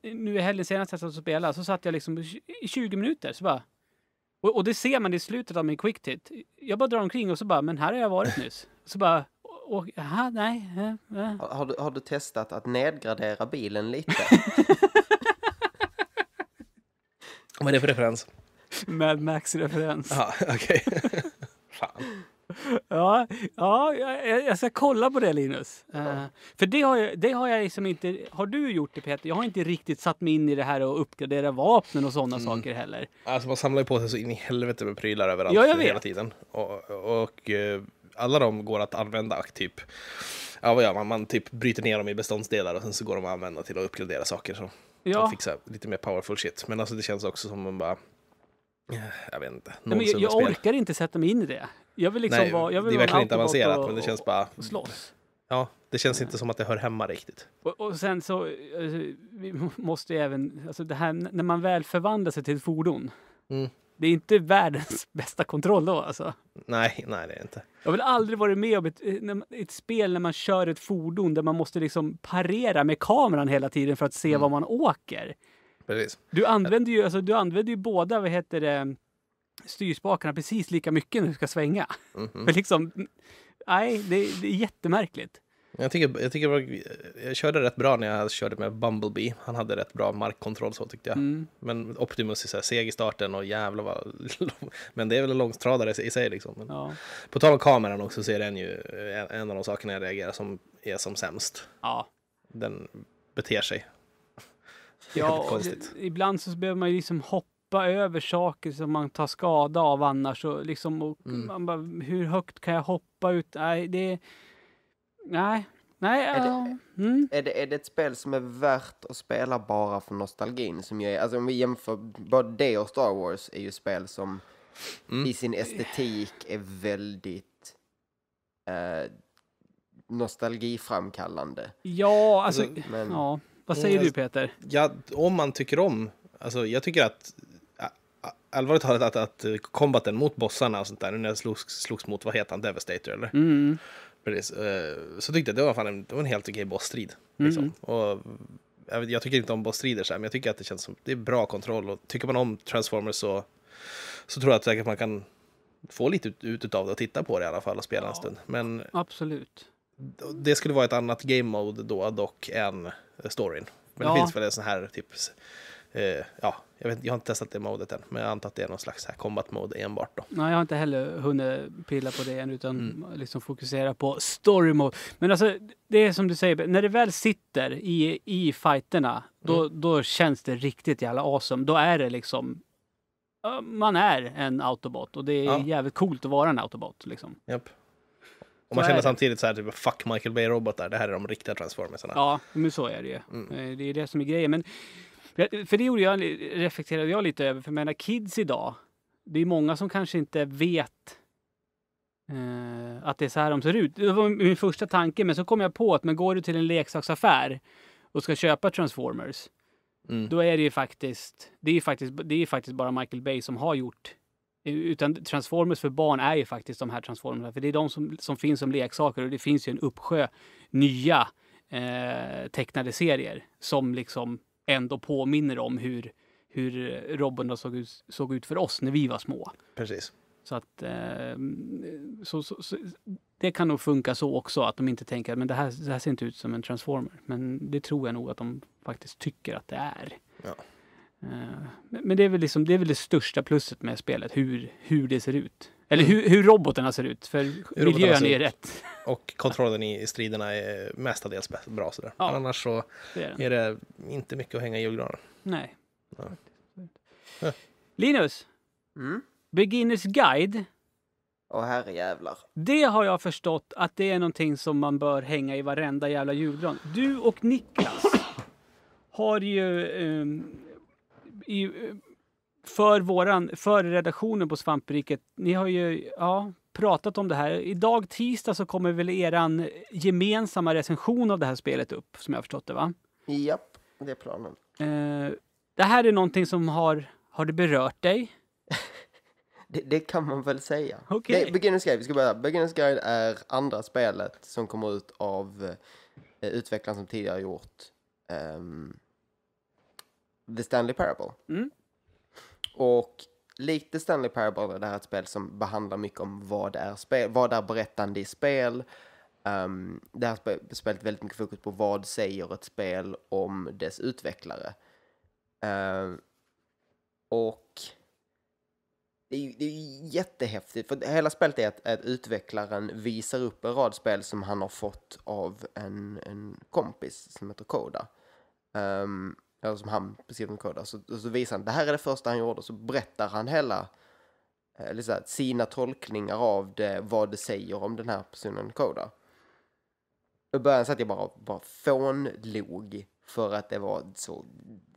nu i helgen senast jag satt och spelade så satt jag liksom i 20 minuter. Så bara, och, och det ser man i slutet av min quick tit. Jag bara drar omkring och så bara, men här har jag varit nyss. Så bara, och, aha, nej. nej. Har, du, har du testat att nedgradera bilen lite? (laughs) Vad är det för referens? Mad Max-referens. Ja, okej. Okay. (laughs) Fan. (laughs) Ja, ja jag, jag ska kolla på det Linus. Ja. Uh, för det har, jag, det har jag liksom inte, har du gjort det Peter? Jag har inte riktigt satt mig in i det här och uppgradera vapnen och sådana mm. saker heller. Alltså man samlar ju på sig så in i helvete med prylar överallt ja, jag vet. hela tiden. Och, och uh, alla de går att använda typ. Ja vad gör man? Man typ bryter ner dem i beståndsdelar och sen så går de att använda till att uppgradera saker. Så. Ja. Att fixa lite mer powerful shit. Men alltså det känns också som man bara jag vet inte. Nej, men jag, jag orkar inte sätta mig in i det. Jag vill liksom Nej, vara, jag vill det är verkligen inte avancerat, och, men det känns bara... Slåss. Ja, det känns inte som att det hör hemma riktigt. Och, och sen så eh, måste ju även, alltså det här när man väl förvandlar sig till ett fordon. Mm. Det är inte världens (laughs) bästa kontroll då alltså. Nej, nej det är inte. Jag har väl aldrig varit med om ett, eh, ett spel när man kör ett fordon där man måste liksom parera med kameran hela tiden för att se mm. var man åker. Precis. Du använder ju, alltså, du använder ju båda, vad heter det, styrspakarna precis lika mycket när du ska svänga. Mm -hmm. (laughs) liksom, nej, det, det är jättemärkligt. Jag tycker, jag tycker jag, körde rätt bra när jag körde med Bumblebee. Han hade rätt bra markkontroll så tyckte jag. Mm. Men Optimus är så här seg i starten och jävlar vad... (laughs) men det är väl en långtradare i sig liksom. Ja. På tal om kameran också så är den ju en, en av de sakerna jag reagerar som är som sämst. Ja. Den beter sig Ja, ibland så behöver man ju liksom hoppa över saker som man tar skada av annars. Och liksom, och mm. man bara, hur högt kan jag hoppa ut? Nej, det... Nej. Nej, är, det, mm. är, det, är det ett spel som är värt att spela bara för nostalgin? Som jag, alltså om vi jämför, både det och Star Wars är ju spel som mm. i sin estetik är väldigt eh, nostalgiframkallande. Ja, alltså... Men, ja. Vad säger mm, du Peter? Ja, om man tycker om, alltså jag tycker att allvarligt talat att, att, kombaten mot bossarna och sånt där, när jag slogs, slogs mot, vad heter han, Devastator eller? Mm. mm. Precis. Eh, så tyckte jag det var, fan en, det var en helt okej bossstrid. Mm, liksom. Mm. Och jag, jag, tycker inte om bossstrider så här, men jag tycker att det känns som, det är bra kontroll och tycker man om Transformers så, så tror jag att säkert man kan få lite ut, ut av det och titta på det i alla fall och spela ja, en stund. Men absolut. Det skulle vara ett annat game mode då dock än storyn. Men ja. det finns väl en sån här typ, eh, ja, jag, vet, jag har inte testat det modet än, men jag antar att det är någon slags här combat mode enbart då. Nej, jag har inte heller hunnit pilla på det än, utan mm. liksom fokusera på story mode. Men alltså, det är som du säger, när det väl sitter i, i fighterna, då, mm. då känns det riktigt jävla awesome. Då är det liksom man är en autobot och det är ja. jävligt coolt att vara en autobot. Liksom. Yep. Och man känner samtidigt så här, typ, fuck Michael Bay-robotar, det här är de riktiga transformersarna. Ja, men så är det ju. Mm. Eh, det är det som är grejen. Men, för det gjorde jag, reflekterade jag lite över, för mina kids idag, det är många som kanske inte vet eh, att det är så här de ser ut. Det var min första tanke, men så kom jag på att men går du till en leksaksaffär och ska köpa Transformers, mm. då är det ju faktiskt, det är faktiskt, det är faktiskt bara Michael Bay som har gjort utan Transformers för barn är ju faktiskt de här Transformers. För det är de som, som finns som leksaker och det finns ju en uppsjö nya eh, tecknade serier som liksom ändå påminner om hur, hur robotarna såg ut, såg ut för oss när vi var små. Precis. Så att eh, så, så, så, det kan nog funka så också, att de inte tänker men det här, det här ser inte ut som en transformer. Men det tror jag nog att de faktiskt tycker att det är. Ja. Eh, men det är, väl liksom, det är väl det största plusset med spelet, hur, hur det ser ut. Eller mm. hur, hur robotarna ser ut, för hur miljön är rätt. Och kontrollen i striderna är mestadels bra. Sådär. Ja, annars så det är, är, det inte mycket att hänga i julgranen. Nej. Ja. Linus, mm? Beginners Guide. Åh herrejävlar. Det har jag förstått att det är någonting som man bör hänga i varenda jävla julgran. Du och Niklas har ju um, i, för, våran, för redaktionen på Svampriket, ni har ju ja, pratat om det här. Idag tisdag så kommer väl er gemensamma recension av det här spelet upp, som jag har förstått det va? Japp, det är planen. Eh, det här är någonting som har, har det berört dig? (laughs) det, det, kan man väl säga. Okay. Nej, Beginner's Guide, vi ska börja. Beginner's Guide är andra spelet som kommer ut av eh, utvecklaren som tidigare gjort um, The Stanley Parable. Mm. Och lite Stanley Parable är det här ett spel som behandlar mycket om vad är, spel, vad är berättande i spel. Um, det här sp spelet väldigt mycket fokus på vad säger ett spel om dess utvecklare. Uh, och det är, det är jättehäftigt, för hela spelet är att, att, utvecklaren visar upp en rad spel som han har fått av en, en kompis som heter Koda. Um, eller som han beskriver med kod, så, så visar han, det här är det första han gjorde, så berättar han hela eh, liksom, sina tolkningar av det, vad det säger om den här personen Koda. I början satt jag bara, bara fånlog för att det var så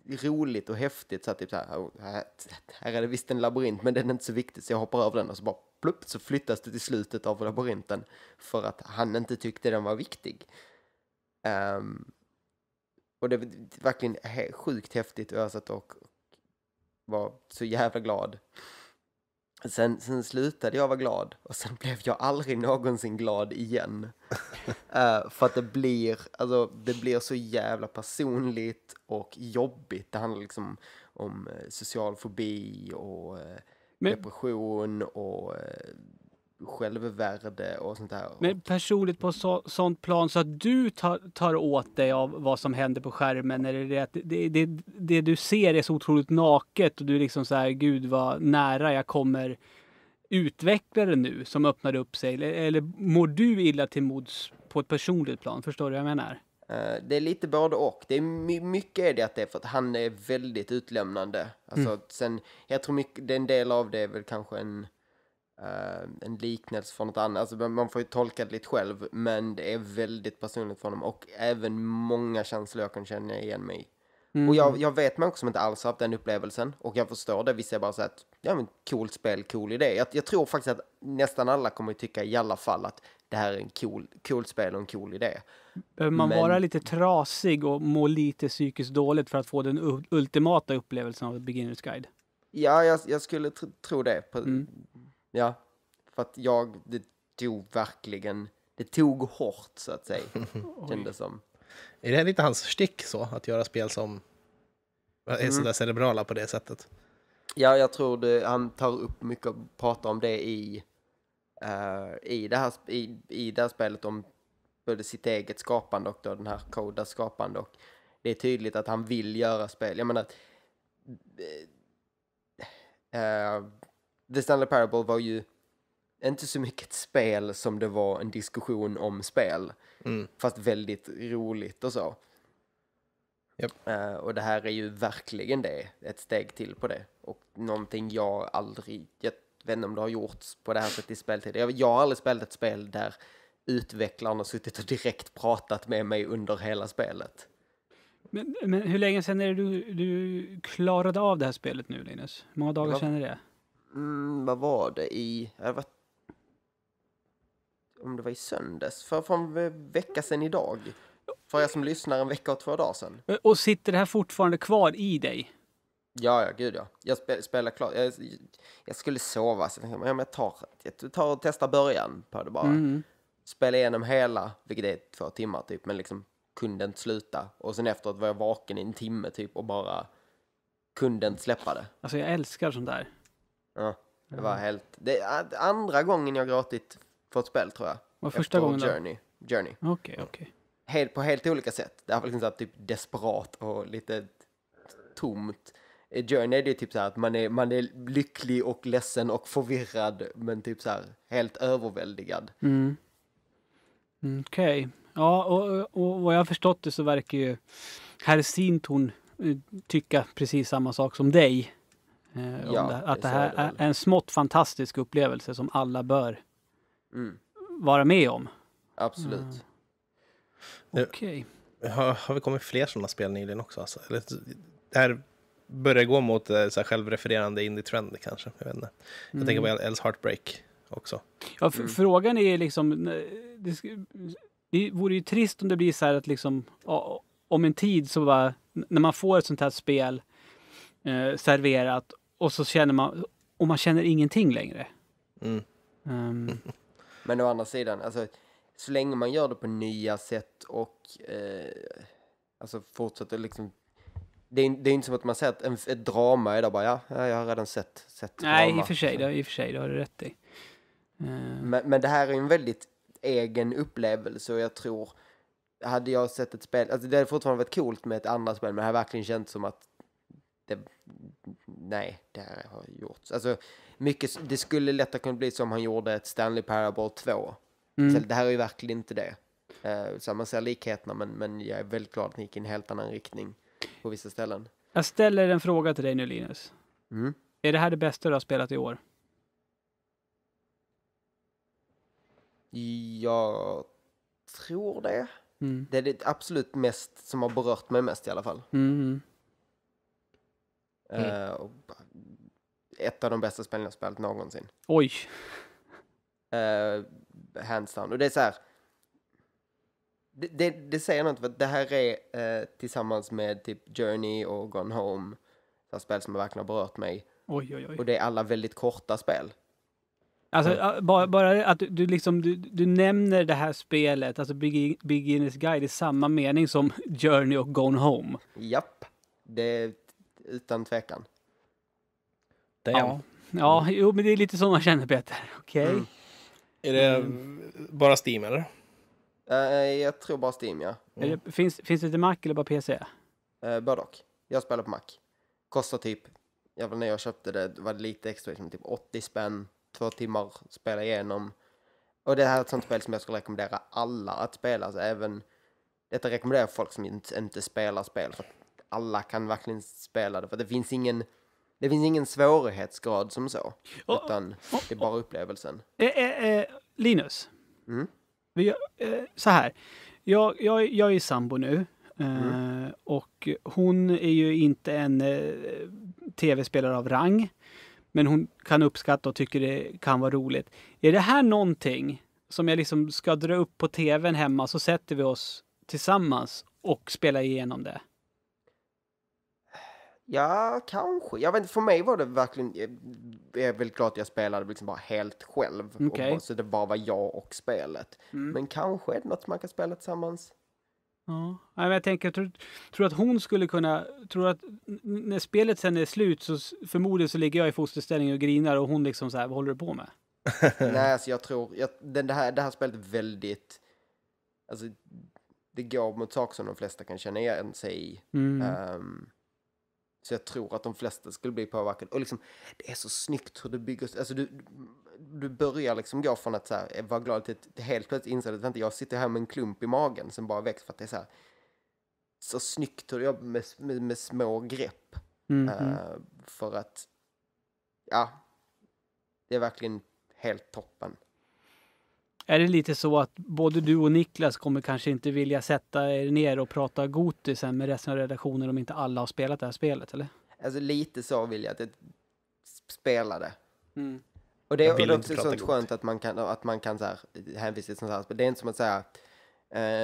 roligt och häftigt så att typ så här, här, här är det visst en labyrint men den är inte så viktig så jag hoppar över den och så bara plupp så flyttas det till slutet av labyrinten för att han inte tyckte den var viktig. Um, och det var verkligen sjukt häftigt ösat och var så jävla glad. Sen, sen slutade jag vara glad och sen (laughs) blev jag aldrig någonsin glad igen. uh, (laughs) för att det blir, alltså, det blir så jävla personligt och jobbigt. Det handlar liksom om eh, social fobi och eh, Men... depression och självvärde och sånt där. Men personligt på så, sånt plan så att du tar, tar åt dig av vad som händer på skärmen? Eller det, att det, det, det du ser är så otroligt naket och du är liksom så här, gud vad nära jag kommer utveckla det nu som öppnade upp sig? Eller, eller mår du illa till mods på ett personligt plan? Förstår du vad jag menar? Eh, det är lite både och. Det är mycket är det att det är för att han är väldigt utlämnande. Alltså, mm. sen, jag tror mycket, det är en del av det är väl kanske en Eh, en liknelse från något annat. Alltså, man får ju tolka det lite själv, men det är väldigt personligt för honom och även många känslor jag kan känna igen mig mm. Och jag, mm. jag vet människor som inte alls har haft den upplevelsen och jag förstår det. Vissa är bara så att, ja men coolt spel, cool idé. Jag, jag tror faktiskt att nästan alla kommer att tycka i alla fall att det här är en cool, coolt spel och en cool idé. Behöver man men... vara lite trasig och må lite psykiskt dåligt för att få den ultimata upplevelsen av Beginner's Guide? Ja, jag, jag skulle tro det. På, mm. Ja, för att jag, det tog verkligen, det tog hårt så att säga, (laughs) kändes som. Är det lite hans stick så, att göra spel som är mm. sådär cerebrala på det sättet? Ja, jag tror det, han tar upp mycket och pratar om det i, uh, i, det här, i, i det här spelet om både sitt eget skapande och då den här Kodas skapande. Och det är tydligt att han vill göra spel. Jag menar, uh, The Stanley Parable var ju inte så mycket ett spel som det var en diskussion om spel. Mm. Fast väldigt roligt och så. Yep. Uh, eh, och det här är ju verkligen det, ett steg till på det. Och någonting jag aldrig, jag vet inte om det har gjorts på det här sättet i speltid. Jag, jag har aldrig spelat ett spel där utvecklaren har suttit och direkt pratat med mig under hela spelet. Men, men hur länge sedan är det du, du klarade av det här spelet nu, Linus? Hur många dagar sedan är det? mm, vad var det i, det var, om det var i söndags, för från en vecka sedan idag. För jag som lyssnar en vecka och två dagar sedan. Och sitter det här fortfarande kvar i dig? Ja, ja, gud ja. Jag spel, spelar klart. Jag, jag, skulle sova, så jag tänkte, men jag tar, jag tar och testar början på det bara. Mm. Spela igenom hela, vilket är två timmar typ, men liksom kunde inte sluta. Och sen efteråt var jag vaken i en timme typ och bara kunde inte släppa det. Alltså jag älskar sånt där. Ja, det var helt... Det är andra gången jag gråtit för ett spel tror jag. Var första gången då? Journey. Journey. Okej, okay, okej. Okay. Helt, på helt olika sätt. Det har varit liksom så typ desperat och lite tomt. I Journey är det typ så här att man är, man är lycklig och ledsen och förvirrad men typ så här helt överväldigad. Mm. Okej. Okay. Ja, och, och vad jag har förstått det så verkar ju herr Sintorn eh, tycka precis samma sak som dig. Eh, ja, det, att det här är, en smått fantastisk upplevelse som alla bör mm. vara med om. Absolut. Mm. Okej. Okay. Har, har, vi kommit fler sådana spel nyligen också? Alltså? Eller, det här börjar gå mot eh, så här, självrefererande indie-trend kanske. Jag, vet inte. jag mm. tänker på mm. Els Heartbreak också. Ja, mm. Frågan är liksom... Eh, det, det vore ju trist om det blir så här att liksom... Om en tid så bara... När man får ett sånt här spel eh, serverat och så känner man, och man känner ingenting längre. Mm. Um. (laughs) Men å andra sidan, alltså, så länge man gör det på nya sätt och eh, alltså fortsätter liksom det är, det är inte som att man sett en, ett drama är där bara, ja, jag har redan sett, sett Nej, drama. i och för sig, det, i och för sig, det har du rätt i. Uh. Men, men det här är ju en väldigt egen upplevelse och jag tror, hade jag sett ett spel, alltså det hade fortfarande varit coolt med ett andra spel, men det har verkligen känts som att det nej, det här har gjorts. Alltså, mycket, det skulle lättare kunna bli som han gjorde ett Stanley Parable 2. Mm. Så det här är ju verkligen inte det. Uh, så man ser likheterna, men, men jag är väldigt glad att ni gick i en helt annan riktning på vissa ställen. Jag ställer en fråga till dig nu, Linus. Mm. Är det här det bästa du har spelat i år? Jag tror det. Mm. Det är det absolut mest som har berört mig mest i alla fall. Mm. Mm. Uh, ett av de bästa spelen jag spelat någonsin. Oj! Uh, hands down. Och det är så här. Det, det, det säger något för det här är uh, tillsammans med typ Journey och Gone Home. Så spel som verkligen har berört mig. Oj, oj, oj. Och det är alla väldigt korta spel. Alltså mm. bara, bara att du, du liksom, du, du, nämner det här spelet, alltså Big, Beginner's Guide, i samma mening som (laughs) Journey och Gone Home. Japp. Det utan tvekan. Damn. Ja, ja jo, men det är lite så man känner Peter. (laughs) Okej. Okay. Mm. Är det mm. bara Steam eller? Uh, jag tror bara Steam ja. Mm. Det, finns, finns det till Mac eller bara PC? Uh, eh, både och. Jag spelar på Mac. Kostar typ, jag vet, när jag köpte det var det lite extra, liksom, typ 80 spänn, två timmar, spela igenom. Och det här är ett sånt spel som jag skulle rekommendera alla att spela, alltså även detta rekommenderar folk som inte, inte spelar spel. För alla kan verkligen spela det. För det finns ingen, det finns ingen svårighetsgrad som så. Oh, utan oh, det är bara upplevelsen. Eh, eh, eh Linus. Mm? Vi, eh, så här. Jag, jag, jag är sambo nu. Eh, mm. Och hon är ju inte en eh, tv-spelare av rang. Men hon kan uppskatta och tycker det kan vara roligt. Är det här någonting som jag liksom ska dra upp på tvn hemma så sätter vi oss tillsammans och spelar igenom det? Ja, kanske. Jag vet inte, för mig var det verkligen... Jag eh, är väldigt glad att jag spelade liksom bara helt själv. Okay. Och, så det bara var jag och spelet. Mm. Men kanske är det något man kan spela tillsammans. Ja, men jag tänker, jag tror, tror att hon skulle kunna... Tror att när spelet sen är slut så förmodligen så ligger jag i fosterställning och grinar och hon liksom så här, vad håller du på med? (laughs) (laughs) Nej, alltså jag tror... Jag, den, det, här, det här spelet är väldigt... Alltså, det går mot saker som de flesta kan känna igen sig i. Mm. Um, så jag tror att de flesta skulle bli påverkade. Och liksom, det är så snyggt hur det byggs. Alltså du, du börjar liksom gå från att vara glad till att helt plötsligt inse att vänta, jag sitter här med en klump i magen som bara växer för att det är så här, så snyggt hur jag med, med, med små grepp. Mm -hmm. uh, för att, ja, det är verkligen helt toppen. Är det lite så att både du och Niklas kommer kanske inte vilja sätta er ner och prata Goti sen med resten av redaktionen om inte alla har spelat det här spelet, eller? Alltså lite så vill jag att jag spelar det. Mm. Och det är också sånt gott. skönt att man kan, att man kan så här, hänvisa till sånt här spel. Det är inte som att säga,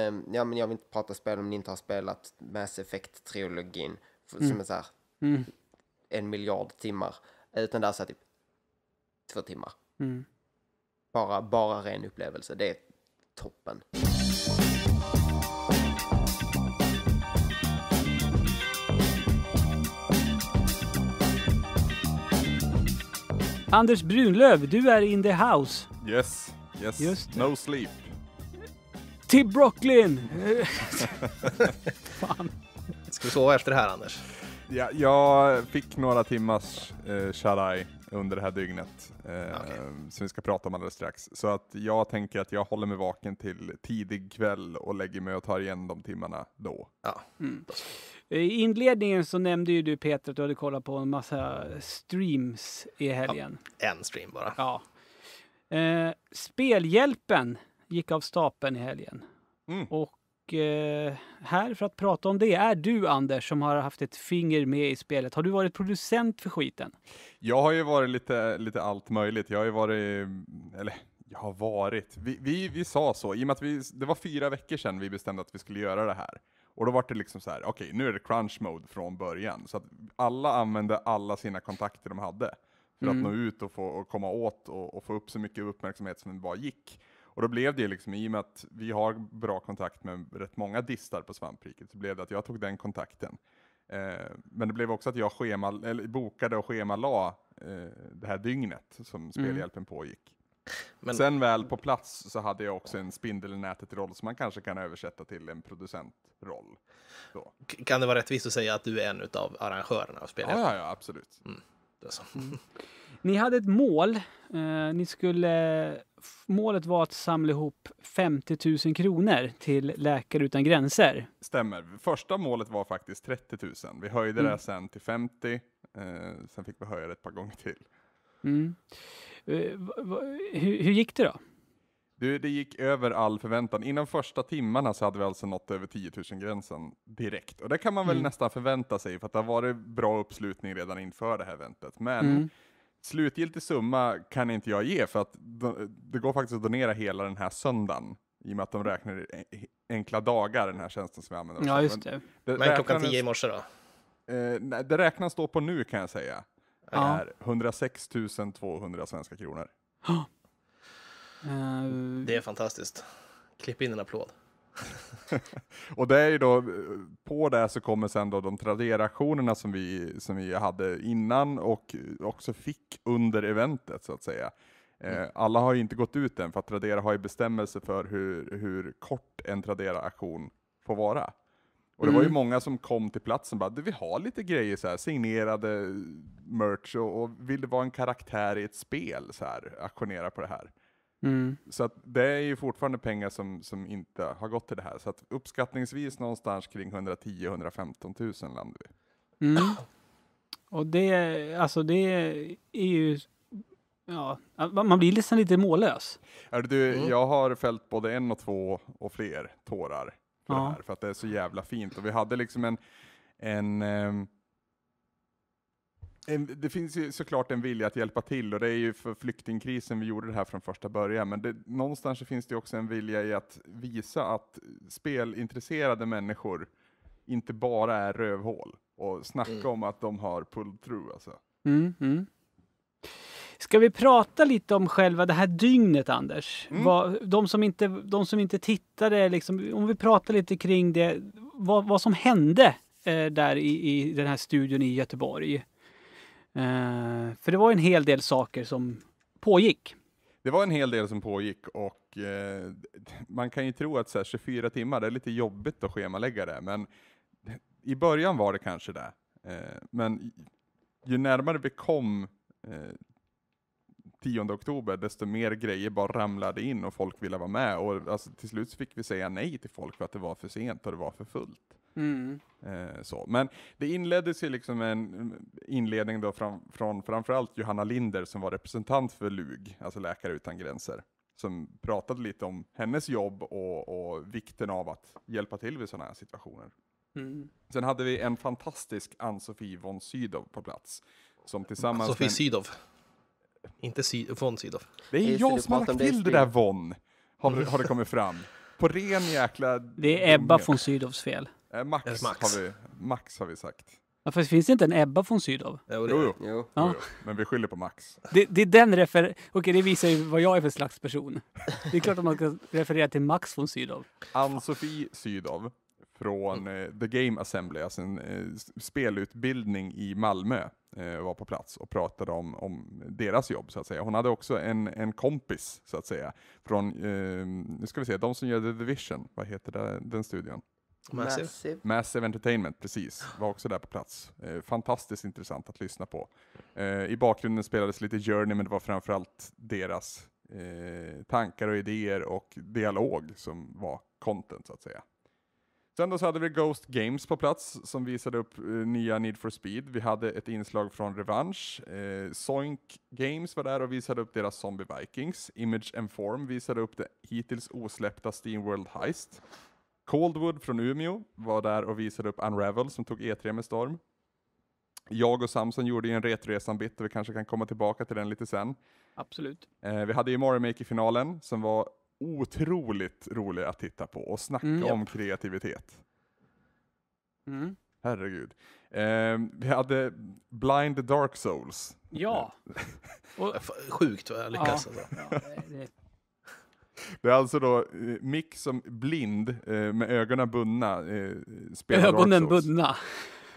um, ja men jag vill inte prata spel om ni inte har spelat Mass Effect-trilogin, mm. som är så här, mm. en miljard timmar. Utan det är så här, typ två timmar. Mm. Bara, bara ren upplevelse. Det är toppen. Anders Brunlöv, du är in the house. Yes, yes, Just no sleep. Till Brooklyn! (laughs) Fan. Ska du sova efter det här Anders? Ja, jag fick några timmars eh, shut-eye under det här dygnet, eh, okay. som vi ska prata om alldeles strax. Så att jag tänker att jag håller mig vaken till tidig kväll och lägger mig och tar igen de timmarna då. Ja. Mm. I inledningen så nämnde ju du Peter att du hade kollat på en massa streams i helgen. Ja, en stream bara. Ja. Eh, Spelhjälpen gick av stapeln i helgen. Mm. Och Eh, här för att prata om det är du, Anders, som har haft ett finger med i spelet. Har du varit producent för skiten? Jag har ju varit lite, lite allt möjligt. Jag har ju varit, eller jag har varit. Vi, vi, vi sa så, i och med att vi, det var fyra veckor sedan vi bestämde att vi skulle göra det här. Och då var det liksom så här, okej, okay, nu är det crunch mode från början. Så att alla använde alla sina kontakter de hade för mm. att nå ut och, få, och komma åt och, och, få upp så mycket uppmärksamhet som det bara gick. Och då blev det liksom, i och med att vi har bra kontakt med rätt många distar på svampriket, så blev det att jag tog den kontakten. Eh, men det blev också att jag schema, eller, bokade och schemalade eh, det här dygnet som mm. spelhjälpen mm. pågick. Men... Sen väl på plats så hade jag också en spindel i nätet-roll som man kanske kan översätta till en producentroll. Kan det vara rättvist att säga att du är en av arrangörerna av spelet? Ja, ja, ja absolut. Mm. Alltså. Mm. Ni hade ett mål. Eh, ni skulle, målet var att samla ihop 50 000 kronor till Läkare utan gränser. Stämmer. Första målet var faktiskt 30 000. Vi höjde mm. det sen till 50. Eh, sen fick vi höja det ett par gånger till. Mm. Eh, hur, hur gick det då? Du, det gick över all förväntan. Inom första timmarna så hade vi alltså nått över 10 000-gränsen direkt. Och det kan man väl mm. nästan förvänta sig, för att det har varit bra uppslutning redan inför det här eventet. Men mm. slutgiltig summa kan inte jag ge, för att det går faktiskt att donera hela den här söndagen. I och med att de räknar enkla dagar, den här tjänsten som vi använder. Ja, just det. Men, det Men klockan 10 i morse då? Eh, nej, det räknas då på nu kan jag säga. Det är 106 200 svenska kronor. Uh, det är fantastiskt. Klipp in en applåd. (laughs) och det är ju då, på det så kommer sen då de Tradera-aktionerna som vi, som vi hade innan och också fick under eventet så att säga. Eh, mm. Alla har ju inte gått ut än, för att Tradera har ju bestämmelser för hur, hur kort en Tradera-aktion får vara. Och det mm. var ju mm. många som kom till platsen och bara, vi har lite grejer så här, signerade merch och, och vill det vara en karaktär i ett spel så här, aktionera på det här. Mm. Så att det är ju fortfarande pengar som, som inte har gått till det här. Så att uppskattningsvis någonstans kring 110-115 000 landar vi. Mm. Och det, alltså det är ju Ja, man blir nästan liksom lite mållös. Du, mm. Jag har fällt både en och två och fler tårar för ja. det här, för att det är så jävla fint. Och vi hade liksom en, en ehm, en, det finns ju såklart en vilja att hjälpa till och det är ju för flyktingkrisen vi gjorde det här från första början. Men det, någonstans så finns det också en vilja i att visa att spelintresserade människor inte bara är rövhål och snacka mm. om att de har pulled through alltså. Mm, mm. Ska vi prata lite om själva det här dygnet, Anders? Mm. Vad, de, som inte, de som inte tittade, liksom, om vi pratar lite kring det, vad, vad som hände eh, där i, i den här studion i Göteborg. Eh, för det var en hel del saker som pågick. Det var en hel del som pågick och eh, man kan ju tro att så här, 24 timmar, det är lite jobbigt att schemalägga det, men i början var det kanske det. Eh, men ju närmare vi kom 10 eh, oktober, desto mer grejer bara ramlade in och folk ville vara med. Och alltså, till slut fick vi säga nej till folk för att det var för sent och det var för fullt. Mm. Eh, så. Men det inleddes ju liksom en inledning då fram, från framförallt Johanna Linder som var representant för LUG, alltså Läkare Utan Gränser, som pratade lite om hennes jobb och, och vikten av att hjälpa till vid sådana här situationer. Mm. Sen hade vi en fantastisk Ann-Sofie von Sydow på plats. Som tillsammans sofie med... Sydow. Inte Sy von Sydow. Det är Just jag som har lagt till det där von, har, har det (laughs) kommit fram. På ren jäkla... Det är Ebba von Sydows fel. Eh, Max, Max, Har vi, Max har vi sagt. Ja, fast finns det inte en Ebba från Sydow? Jo, jo. jo. Ja. men vi skyller på Max. Det, det är den refer... Okej, det visar ju vad jag är för slags person. Det är klart att man kan referera till Max från Sydow. Ann-Sofie Sydow från mm. eh, The Game Assembly, alltså en eh, spelutbildning i Malmö, eh, var på plats och pratade om, om deras jobb så att säga. Hon hade också en, en kompis så att säga, från, eh, nu ska vi se, de som gör The Division, vad heter det, den studion? Massive. Massive. Massive. Entertainment, precis. Var också där på plats. Eh, fantastiskt intressant att lyssna på. Eh, I bakgrunden spelades lite Journey, men det var framförallt deras eh, tankar och idéer och dialog som var content, så att säga. Sen då så hade vi Ghost Games på plats som visade upp eh, nya Need for Speed. Vi hade ett inslag från Revenge. Eh, Soink Games var där och visade upp deras Zombie Vikings. Image and Form visade upp det hittills osläppta Steamworld Heist. Coldwood från Umeå var där och visade upp Unravel som tog E3 med storm. Jag och Samson gjorde ju en Retroresan-bit och vi kanske kan komma tillbaka till den lite sen. Absolut. Eh, vi hade ju Mario Maker-finalen som var otroligt rolig att titta på och snacka mm, om kreativitet. Mm. Herregud. Eh, vi hade Blind Dark Souls. Ja. (laughs) Och... Sjukt vad jag lyckas. Ja. Alltså. Ja, det, det det är alltså då eh, Mick som blind eh, med ögonen bundna eh, spelar Ögonen bundna?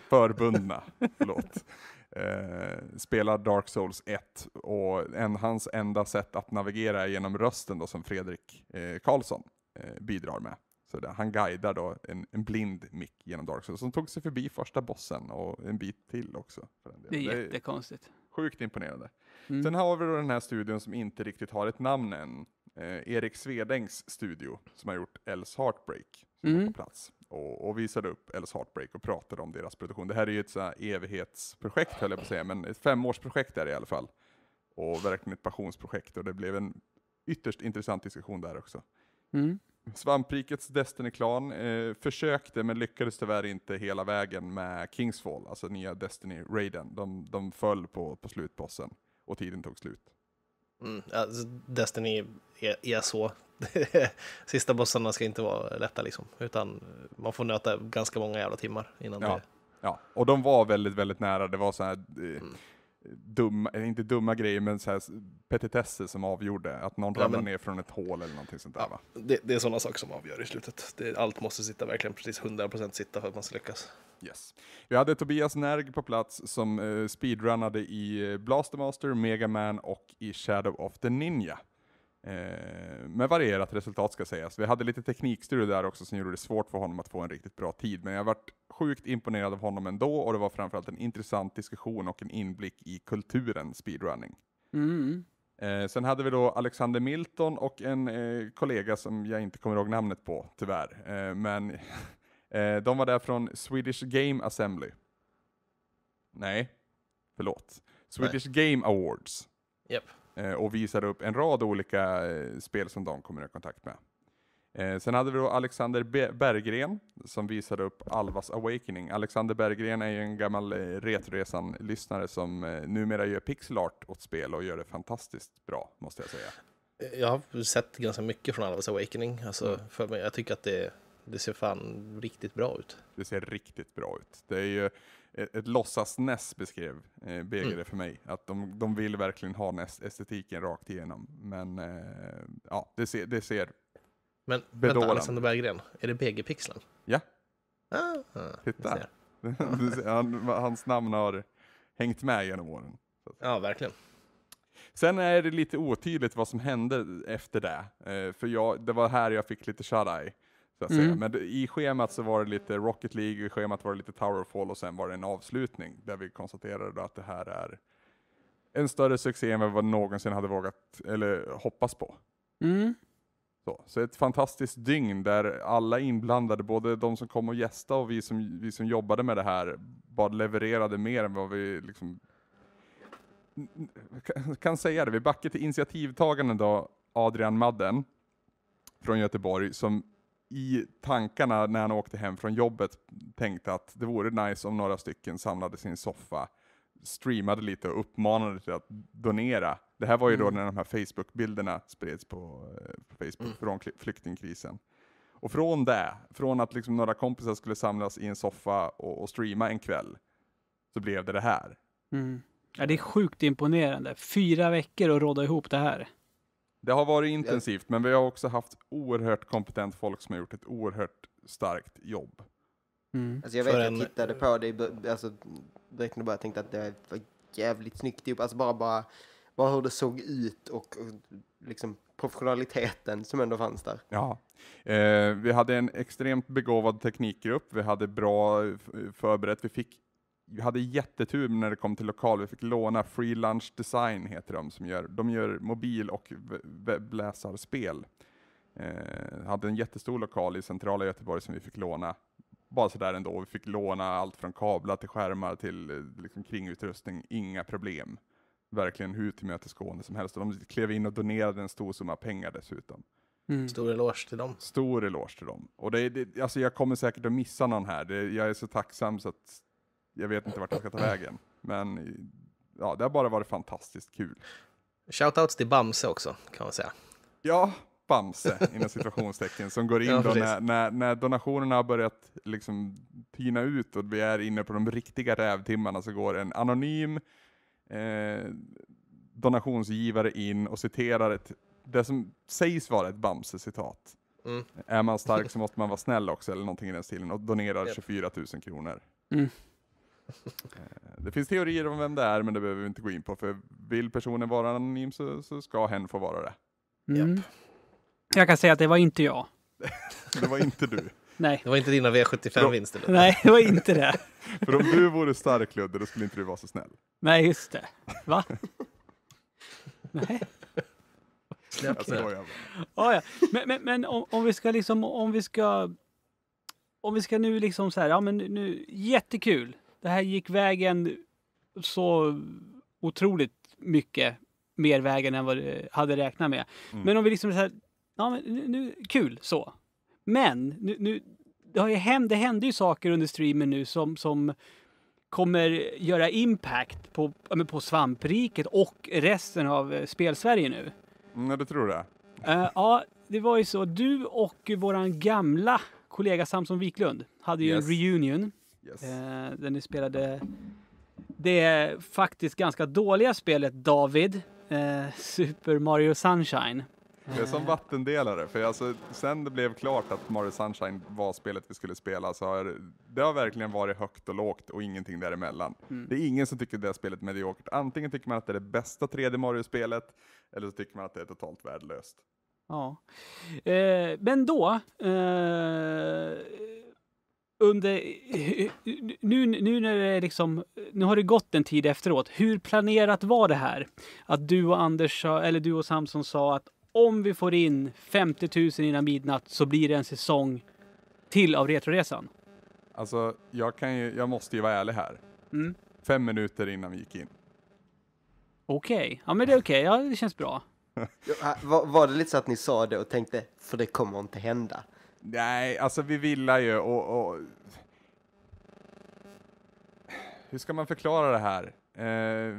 Förbundna, (laughs) förlåt. Eh, spelar Dark Souls 1 och en, hans enda sätt att navigera är genom rösten då som Fredrik eh, Karlsson eh, bidrar med. Så det, han guidar då en, en, blind Mick genom Dark Souls som tog sig förbi första bossen och en bit till också. Det är jättekonstigt. Det är sjukt imponerande. Mm. Sen har vi då den här studion som inte riktigt har ett namn än eh, Erik Svedängs studio som har gjort Els Heartbreak som mm. var på plats och, och, visade upp Els Heartbreak och pratade om deras produktion. Det här är ju ett så evighetsprojekt höll jag på att säga, men ett femårsprojekt är det i alla fall. Och verkligen ett passionsprojekt och det blev en ytterst intressant diskussion där också. Mm. Svamprikets Destiny klan eh, försökte men lyckades tyvärr inte hela vägen med Kingsfall, alltså nya Destiny Raiden. De, de föll på, på slutbossen och tiden tog slut. Mm, alltså, Destiny är, är så. (laughs) Sista bossarna ska inte vara lätta liksom, utan man får nöta ganska många jävla timmar innan ja. det. Ja, och de var väldigt, väldigt nära. Det var så här, eh, mm dumma, inte dumma grejer, men så här petitesser som avgjorde. Att någon ja, ramlade ner från ett hål eller någonting sånt där va? Det, det, är sådana saker som avgör i slutet. Det, allt måste sitta verkligen precis 100% sitta för att man ska lyckas. Yes. Jag hade Tobias Nerg på plats som eh, speedrunnade i eh, Blastermaster, Mega Man och i Shadow of the Ninja. Eh, med varierat resultat ska sägas. Vi hade lite teknikstudier där också som gjorde det svårt för honom att få en riktigt bra tid, men jag varit sjukt imponerad av honom ändå och det var framförallt en intressant diskussion och en inblick i kulturen speedrunning. Mm. Eh, sen hade vi då Alexander Milton och en eh, kollega som jag inte kommer ihåg namnet på, tyvärr. Eh, men (laughs) eh, de var där från Swedish Game Assembly. Nej, förlåt. Swedish Nej. Game Awards. Yep. Eh, och visar upp en rad olika eh, spel som de kommer i kontakt med. Eh, sen hade vi då Alexander Berggren som visade upp Alvas Awakening. Alexander Berggren är ju en gammal Retroresan-lyssnare som numera gör pixel art åt spel och gör det fantastiskt bra, måste jag säga. Jag har sett ganska mycket från Alvas Awakening. Alltså, mm. för mig, jag tycker att det, det, ser fan riktigt bra ut. Det ser riktigt bra ut. Det är ju ett, ett låtsas-NES beskrev eh, BG mm. det för mig. Att de, de vill verkligen ha NES-estetiken rakt igenom. Men eh, ja, det ser, det ser Men bedårande. vänta, Alexander Berggren, är det BG-pixeln? Ja. Ah, Titta. (laughs) Han, hans namn har hängt med genom åren. Ja, verkligen. Sen är det lite otydligt vad som hände efter det. Eh, för jag, det var här jag fick lite shut-eye. Så att mm. säga. Men i schemat så var det lite Rocket League, i schemat var det lite Towerfall och sen var det en avslutning där vi konstaterade att det här är en större succé än vad vi någonsin hade vågat eller hoppas på. Mm. Så, så ett fantastiskt dygn där alla inblandade, både de som kom och gästade och vi som, vi som jobbade med det här, bara levererade mer än vad vi liksom kan säga det. Vi backar till initiativtagaren då, Adrian Madden från Göteborg, som i tankarna när han åkte hem från jobbet tänkte att det vore nice om några stycken samlade sin soffa, streamade lite och uppmanade till att donera. Det här var ju mm. då när de här Facebook-bilderna spreds på, eh, på Facebook mm. från flyktingkrisen. Och från det, från att liksom några kompisar skulle samlas i en soffa och, och streama en kväll, så blev det det här. Mm. Ja, det är sjukt imponerande. Fyra veckor att råda ihop det här. Det har varit intensivt, men vi har också haft oerhört kompetent folk som har gjort ett oerhört starkt jobb. Mm. Alltså jag vet, jag tittade på det alltså, direkt när jag tänkte att det var jävligt snyggt ihop. Alltså bara, bara, bara hur det såg ut och, och liksom professionaliteten som ändå fanns där. Ja. Eh, vi hade en extremt begåvad teknikgrupp, vi hade bra förberett, vi fick vi hade jättetur när det kom till lokal. Vi fick låna Free Lunch Design, heter de, som gör, de gör mobil och webbläsarspel. Eh, hade en jättestor lokal i centrala Göteborg som vi fick låna. Bara sådär ändå. Vi fick låna allt från kablar till skärmar till eh, liksom, kringutrustning, inga problem. Verkligen hur tillmötesgående som helst. Och de klev in och donerade en stor summa pengar dessutom. Mm. Stor eloge till dem. Stor eloge till dem. Och det, det, alltså jag kommer säkert att missa någon här. Det, jag är så tacksam så att jag vet inte vart jag ska ta vägen. Men ja, det har bara varit fantastiskt kul. Shoutouts till Bamse också, kan man säga. Ja, Bamse, inom situationstecken som går (laughs) in ja, då när, när, när, donationerna har börjat liksom tina ut och vi är inne på de riktiga rävtimmarna så går en anonym eh, donationsgivare in och citerar ett, det som sägs vara ett Bamse-citat. Mm. Är man stark så måste man vara snäll också, eller någonting i den stilen, och donerar yep. 24 000 kronor. Mm. Eh, det finns teorier om vem det är, men det behöver vi inte gå in på, för vill personen vara anonym så, så ska hen få vara det. Mm. Jag kan säga att det var inte jag. (laughs) det var inte du. Nej. Det var inte dina V75-vinster. Nej, det var inte det. (laughs) för om du vore stark, Ludde, då skulle inte du vara så snäll. Nej, just det. Va? Nej. Släpp alltså, det. ja. Men, men, men om, om, vi ska liksom, om vi ska... Om vi ska nu liksom så här, ja men nu, jättekul, det här gick vägen så otroligt mycket mer vägen än vad du hade räknat med. Mm. Men om vi liksom så här, ja men nu, kul så. Men nu, nu det, har ju hänt, det händer ju saker under streamen nu som, som kommer göra impact på, på svampriket och resten av eh, spelsverige nu. Mm, ja, det tror jag. Uh, eh, ja, det var ju så. Du och våran gamla kollega Samson Wiklund hade ju yes. en reunion Yes. Eh, där ni spelade det faktiskt ganska dåliga spelet David, eh, Super Mario Sunshine. Det är som eh. vattendelare, för alltså, sen det blev klart att Mario Sunshine var spelet vi skulle spela så har det har verkligen varit högt och lågt och ingenting däremellan. Mm. Det är ingen som tycker det spelet är mediokert. Antingen tycker man att det är det bästa 3D Mario-spelet eller så tycker man att det är totalt värdelöst. Ja, eh, men då eh, under... (laughs) Nu, nu när det är liksom... Nu har det gått en tid efteråt. Hur planerat var det här? Att du och Anders, eller du och Samson sa att om vi får in 50 000 innan midnatt så blir det en säsong till av Retroresan. Alltså, jag kan ju, jag måste ju vara ärlig här. Mm. Fem minuter innan vi gick in. Okej, okay. ja men det är okej, okay. ja det känns bra. (laughs) var, var det lite så att ni sa det och tänkte, för det kommer inte hända? Nej, alltså vi villar ju och, och... Hur ska man förklara det här? Eh...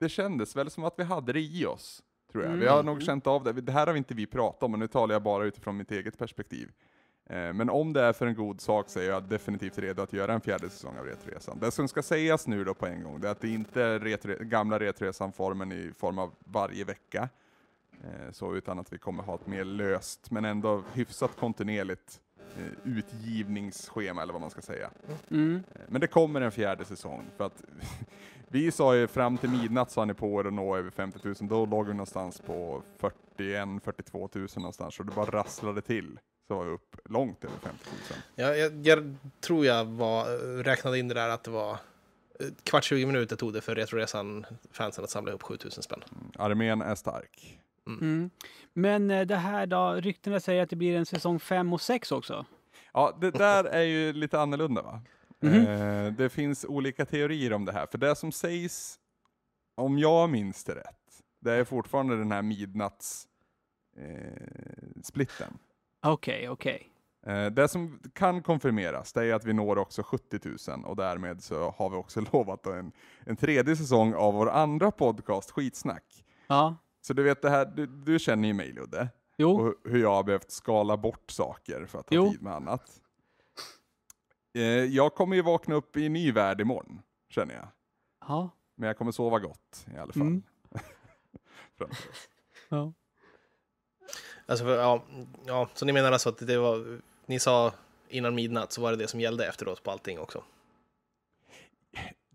Det kändes väl som att vi hade det i oss, tror jag. Mm. Vi har mm. nog känt av det. Det här har inte vi pratat om, och nu talar jag bara utifrån mitt eget perspektiv. Eh, men om det är för en god sak så är jag definitivt redo att göra en fjärde säsong av Retroresan. Det som ska sägas nu då på en gång, det är att det inte är retro, gamla Retroresan-formen i form av varje vecka, Eh, så, utan att vi kommer ha ett mer löst, men ändå hyfsat kontinuerligt eh, utgivningsschema eller vad man ska säga. Mm. Eh, men det kommer en fjärde säsong för att (laughs) vi sa ju fram till midnatt så har ni på er att nå över 50 000. Då låg vi någonstans på 41 42 000 någonstans och det bara rasslade till. Så var vi upp långt över 50 000. Ja, jag, jag tror jag var, räknade in det där att det var kvart 20 minuter tog det för Retroresan fansen att samla ihop 7 000 spänn. Mm. Armén är stark. Mm. mm. Men eh, det här då, ryktena säger att det blir en säsong 5 och 6 också? Ja, det där är ju lite annorlunda va? Mm. Eh, det finns olika teorier om det här, för det som sägs, om jag minns det rätt, det är fortfarande den här midnattssplitten. Eh, okej, okay, okej. Okay. Eh, det som kan konfirmeras, det är att vi når också 70 000 och därmed så har vi också (laughs) lovat en, en tredje säsong av vår andra podcast Skitsnack. Ja. Så du vet det här, du, du känner ju mig Ludde. Jo. Och hur jag har behövt skala bort saker för att ha jo. tid med annat. Eh, jag kommer ju vakna upp i en ny värld imorgon, känner jag. Ja. Men jag kommer sova gott i alla fall. Mm. (laughs) ja. Alltså, för, ja, ja, så ni menar alltså att det var, ni sa innan midnatt så var det det som gällde efteråt på allting också?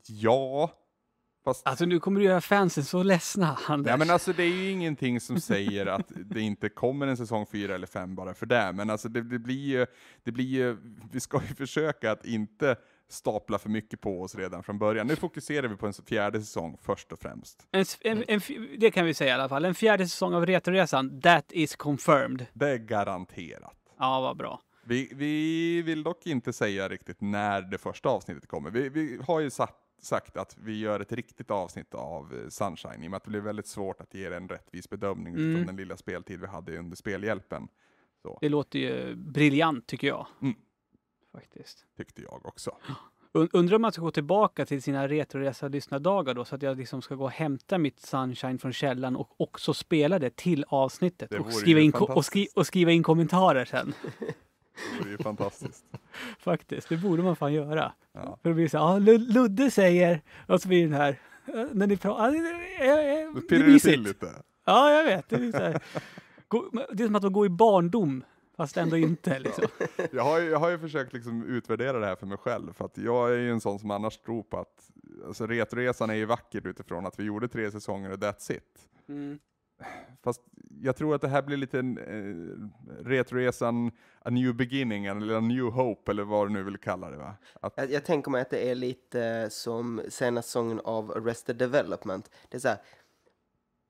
Ja, Fast... Alltså nu kommer du göra fansen så ledsna, Anders. Ja, men alltså det är ju ingenting som säger att det inte kommer en säsong fyra eller fem bara för det, men alltså det, det blir ju, det blir ju, vi ska ju (laughs) försöka att inte stapla för mycket på oss redan från början. Nu fokuserar vi på en fjärde säsong först och främst. En, en, en, det kan vi säga i alla fall. En fjärde säsong av Retoresan, that is confirmed. Det är garanterat. Ja, vad bra. Vi, vi vill dock inte säga riktigt när det första avsnittet kommer. Vi, vi har ju satt sagt att vi gör ett riktigt avsnitt av eh, Sunshine, i och med att det blir väldigt svårt att ge en rättvis bedömning mm. utifrån den lilla speltid vi hade under spelhjälpen. Så. Det låter ju briljant tycker jag. Mm. Faktiskt. Tyckte jag också. (gasps) Undrar om man ska gå tillbaka till sina Retroresa lyssnardagar då, så att jag liksom ska gå och hämta mitt Sunshine från källan och också spela det till avsnittet det och, skriva in, och, skri och, skriva in kommentarer sen. (laughs) Det är ju fantastiskt. (laughs) Faktiskt, det borde man fan göra. Ja. För det blir så här, ah, Ludde säger, och så blir den här, eh, när ni pratar, ah, eh, eh, det, det, det, det är mysigt. till lite. Ja, jag vet. Det är, så här. det är som att man går i barndom fast ändå inte. Liksom. Ja. (laughs) Jag, har ju, jag har ju försökt liksom utvärdera det här för mig själv, för att jag är ju en sån som annars tror på att alltså, Retroresan är ju vackert utifrån att vi gjorde tre säsonger och that's it. Mm. Fast jag tror att det här blir lite en, eh, Retroresan A New Beginning, eller A New Hope, eller vad du nu vill kalla det va? Att... Jag, jag tänker mig att det är lite som senaste säsongen av Arrested Development. Det är så här,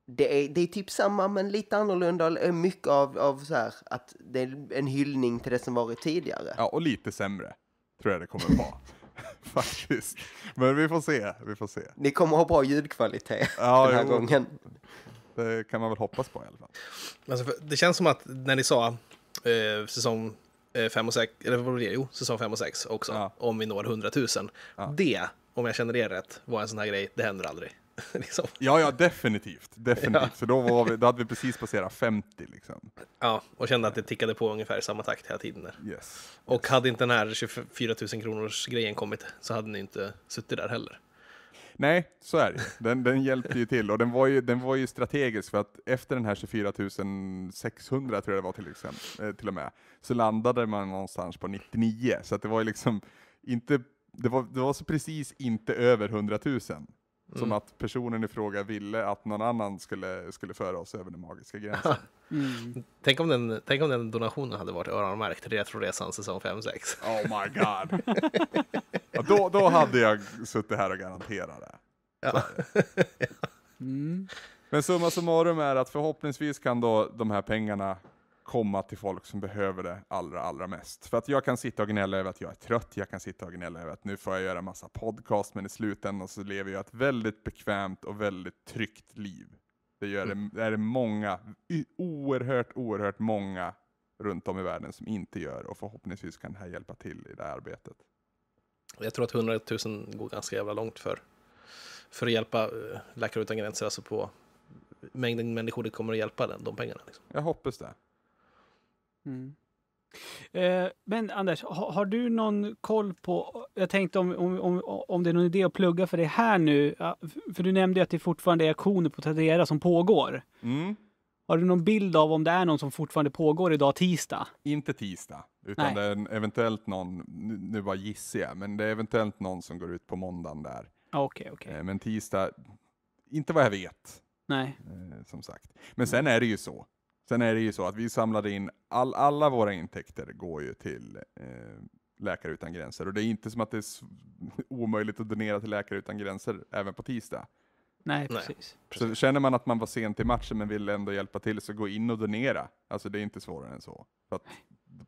det är, det är typ samma men lite annorlunda. Mycket av, av så här, att det är en hyllning till det som varit tidigare. Ja, och lite sämre tror jag det kommer vara. (laughs) Faktiskt. Men vi får se, vi får se. Ni kommer ha bra ljudkvalitet ja, den här jo. gången det kan man väl hoppas på i alla fall. Alltså, det känns som att när ni sa eh, säsong 5 eh, och 6, eller vad det? Jo, säsong 5 och 6 också, ja. om vi når 100 000. Ja. Det, om jag känner er rätt, var en sån här grej, det händer aldrig. (laughs) liksom. Ja, ja, definitivt. definitivt. (laughs) Ja. För då, vi, då, hade vi precis passerat 50. Liksom. Ja, och kände att det tickade på ungefär i samma takt hela tiden. Där. Yes. Och hade inte den här 24 000 kronors grejen kommit så hade ni inte suttit där heller. Nej, så är det. Den, den hjälpte ju till och den var ju, den var ju strategisk för att efter den här 24 600 tror jag det var till, exempel, eh, till och med, så landade man någonstans på 99. Så att det var ju liksom inte, det var, det var så precis inte över 100 000. Som mm. att personen i fråga ville att någon annan skulle, skulle föra oss över den magiska gränsen. (laughs) mm. tänk, om den, tänk om den donationen hade varit öronmärkt Retroresan säsong 5-6. Oh my god. (laughs) ja, då, då hade jag suttit här och garanterat det. (laughs) Ja. Mm. Men summa summarum är att förhoppningsvis kan då de här pengarna komma till folk som behöver det allra, allra mest. För att jag kan sitta och gnälla över att jag är trött, jag kan sitta och gnälla över att nu får jag göra massa podcast, men i slutändan så lever jag ett väldigt bekvämt och väldigt tryggt liv. Det, gör det, mm. det är det många, oerhört, oerhört många runt om i världen som inte gör och förhoppningsvis kan det här hjälpa till i det här arbetet. Jag tror att 100 000 går ganska jävla långt för, för att hjälpa eh, Läkare Utan Gränser, alltså på mängden människor det kommer att hjälpa, den, de pengarna. Liksom. Jag hoppas det. Mm. Eh, men Anders, har, har, du någon koll på, jag tänkte om, om, om, om det är någon idé att plugga för det här nu, för du nämnde ju att det fortfarande är aktioner på Tradera som pågår. Mm. Har du någon bild av om det är någon som fortfarande pågår idag tisdag? Inte tisdag, utan Nej. det är eventuellt någon, nu bara gissar jag, men det är eventuellt någon som går ut på måndagen där. Ah, okej, okay, okay, eh, Men tisdag, inte vad jag vet. Nej. Eh, som sagt. Men sen är det ju så, Sen är det ju så att vi samlade in, all, alla våra intäkter går ju till eh, Läkare Utan Gränser och det är inte som att det är (laughs) omöjligt att donera till Läkare Utan Gränser även på tisdag. Nej, precis. Så känner man att man var sen till matchen men vill ändå hjälpa till så gå in och donera. Alltså det är inte svårare än så. För att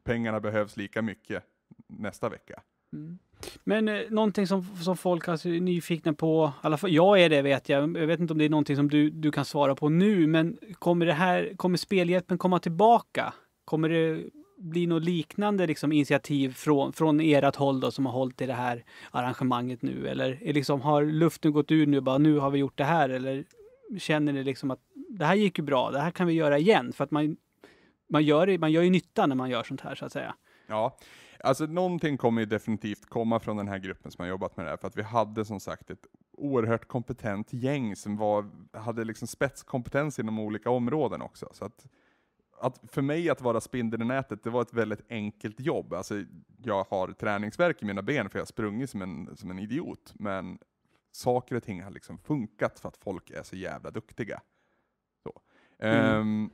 pengarna behövs lika mycket nästa vecka. Mm. Men eh, någonting som, som folk alltså är nyfikna på, i alla fall jag är det vet jag, jag vet inte om det är någonting som du, du kan svara på nu, men kommer, det här, kommer Spelhjälpen komma tillbaka? Kommer det bli något liknande liksom, initiativ från, från ert håll då, som har hållit i det här arrangemanget nu? Eller liksom, har luften gått ur nu, bara nu har vi gjort det här? Eller känner ni liksom att det här gick ju bra, det här kan vi göra igen? För att man, man, gör, man gör ju nytta när man gör sånt här så att säga. Ja, alltså någonting kommer ju definitivt komma från den här gruppen som har jobbat med det här, för att vi hade som sagt ett oerhört kompetent gäng som var, hade liksom spetskompetens inom olika områden också. Så att, att för mig att vara spindeln i nätet, det var ett väldigt enkelt jobb. Alltså, jag har träningsverk i mina ben för jag har sprungit som en, som en idiot, men saker och ting har liksom funkat för att folk är så jävla duktiga. Så. Mm. Um,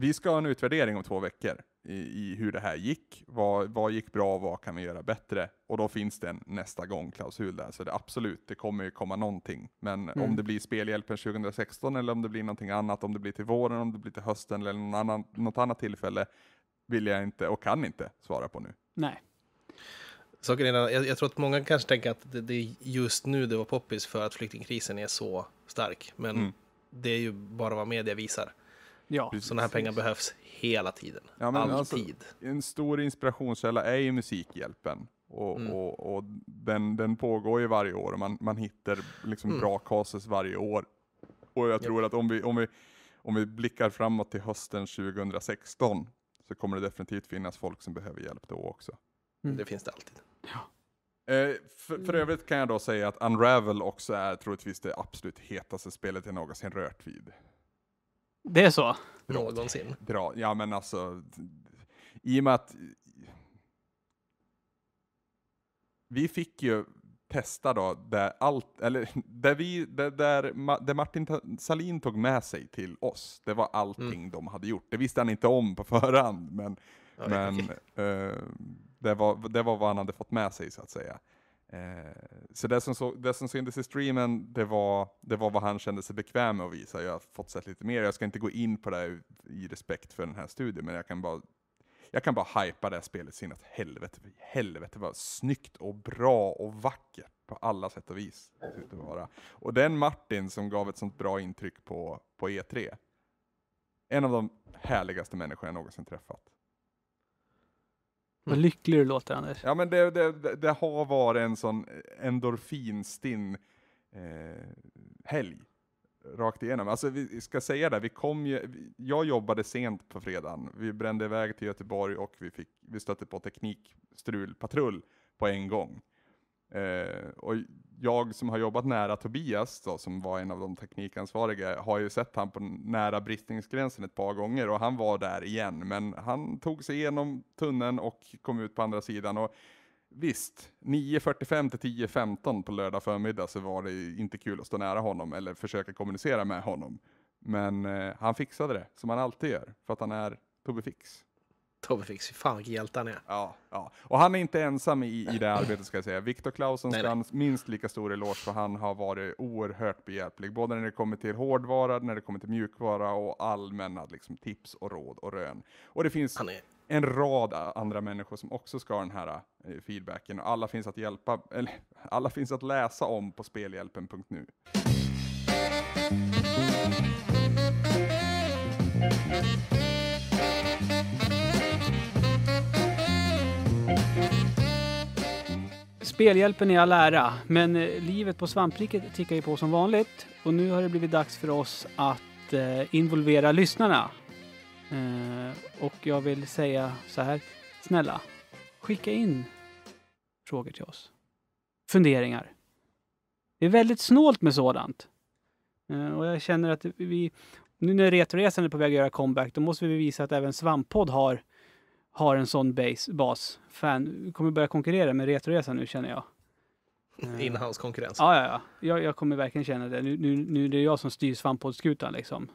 vi ska ha en utvärdering om två veckor i, i hur det här gick. Vad, vad gick bra? och Vad kan vi göra bättre? Och då finns det en nästa gång-klausul där, så det, absolut, det kommer ju komma någonting. Men mm. om det blir Spelhjälpen 2016 eller om det blir någonting annat, om det blir till våren, om det blir till hösten eller någon annan, något annat tillfälle, vill jag inte och kan inte svara på nu. Nej. Saken är, jag, jag tror att många kanske tänker att det, är just nu det var poppis för att flyktingkrisen är så stark. Men mm. det är ju bara vad media visar. Ja, Sådana här pengar behövs hela tiden. Ja, men alltså, Alltid. Alltså, en stor inspirationskälla är ju Musikhjälpen. Och, mm. och, och den, den, pågår ju varje år och man, man hittar liksom mm. bra cases varje år. Och jag tror ja. att om vi, om, vi, om vi blickar framåt till hösten 2016 så kommer det definitivt finnas folk som behöver hjälp då också. Mm. Det mm. finns det alltid. Ja. Eh, för, för, mm. övrigt kan jag då säga att Unravel också är troligtvis det absolut hetaste spelet jag någonsin rört vid. Det är så? Någonsin. Bra. Ja, men alltså. I och med att. Vi fick ju testa då, där allt, eller där vi, där, där, där Martin Salin tog med sig till oss, det var allting mm. de hade gjort. Det visste han inte om på förhand, men, ja, men okay. Eh, det, var, det var vad han hade fått med sig så att säga. Eh, så det som, så, det som syntes i streamen, det var, det var vad han kände sig bekväm med att visa. Jag har fått sett lite mer, jag ska inte gå in på det i respekt för den här studien, men jag kan bara jag kan bara hypa det här spelet så inåt helvete. Helvete vad snyggt och bra och vackert på alla sätt och vis. Det vara. Och den Martin som gav ett sånt bra intryck på, på E3. En av de härligaste människorna jag någonsin träffat. Vad mm. lycklig du låter Anders. Ja men det, det, det har varit en sån endorfinstinn eh, helg rakt igenom. Alltså vi ska säga det, vi kom ju, jag jobbade sent på fredagen. Vi brände iväg till Göteborg och vi, fick, vi stötte på teknikstrulpatrull på en gång. Eh, och jag som har jobbat nära Tobias, då, som var en av de teknikansvariga, har ju sett han på nära bristningsgränsen ett par gånger och han var där igen. Men han tog sig igenom tunneln och kom ut på andra sidan. Och Visst, 9.45 till 10.15 på lördag förmiddag så var det inte kul att stå nära honom eller försöka kommunicera med honom. Men eh, han fixade det, som han alltid gör, för att han är Tobbe Fix. Tobbe Fix, fan vilken hjälte han är. Ja, ja. Och han är inte ensam i, i det arbetet ska jag säga. Viktor Claesson ska han minst lika stor eloge för han har varit oerhört behjälplig. Både när det kommer till hårdvara, när det kommer till mjukvara och allmänna liksom, tips och råd och rön. Och det finns är... en rad andra människor som också ska ha den här eh, feedbacken. Och alla finns att hjälpa, eller alla finns att läsa om på spelhjälpen.nu. Mm. Spelhjälpen är all ära, men eh, livet på svampriket tickar ju på som vanligt. Och nu har det blivit dags för oss att eh, involvera lyssnarna. Eh, och jag vill säga så här, snälla, skicka in frågor till oss. Funderingar. Det är väldigt snålt med sådant. och jag känner att vi, nu när Retroresan är på väg att göra comeback, då måste vi visa att även Svamppodd har har en sån base, bas. Fan, kommer börja konkurrera med Retroresan nu känner jag. (laughs) Inhouse-konkurrens. Ja, ja, ja. Jag, jag, kommer verkligen känna det. Nu, nu, nu är det jag som styr svampoddskutan liksom.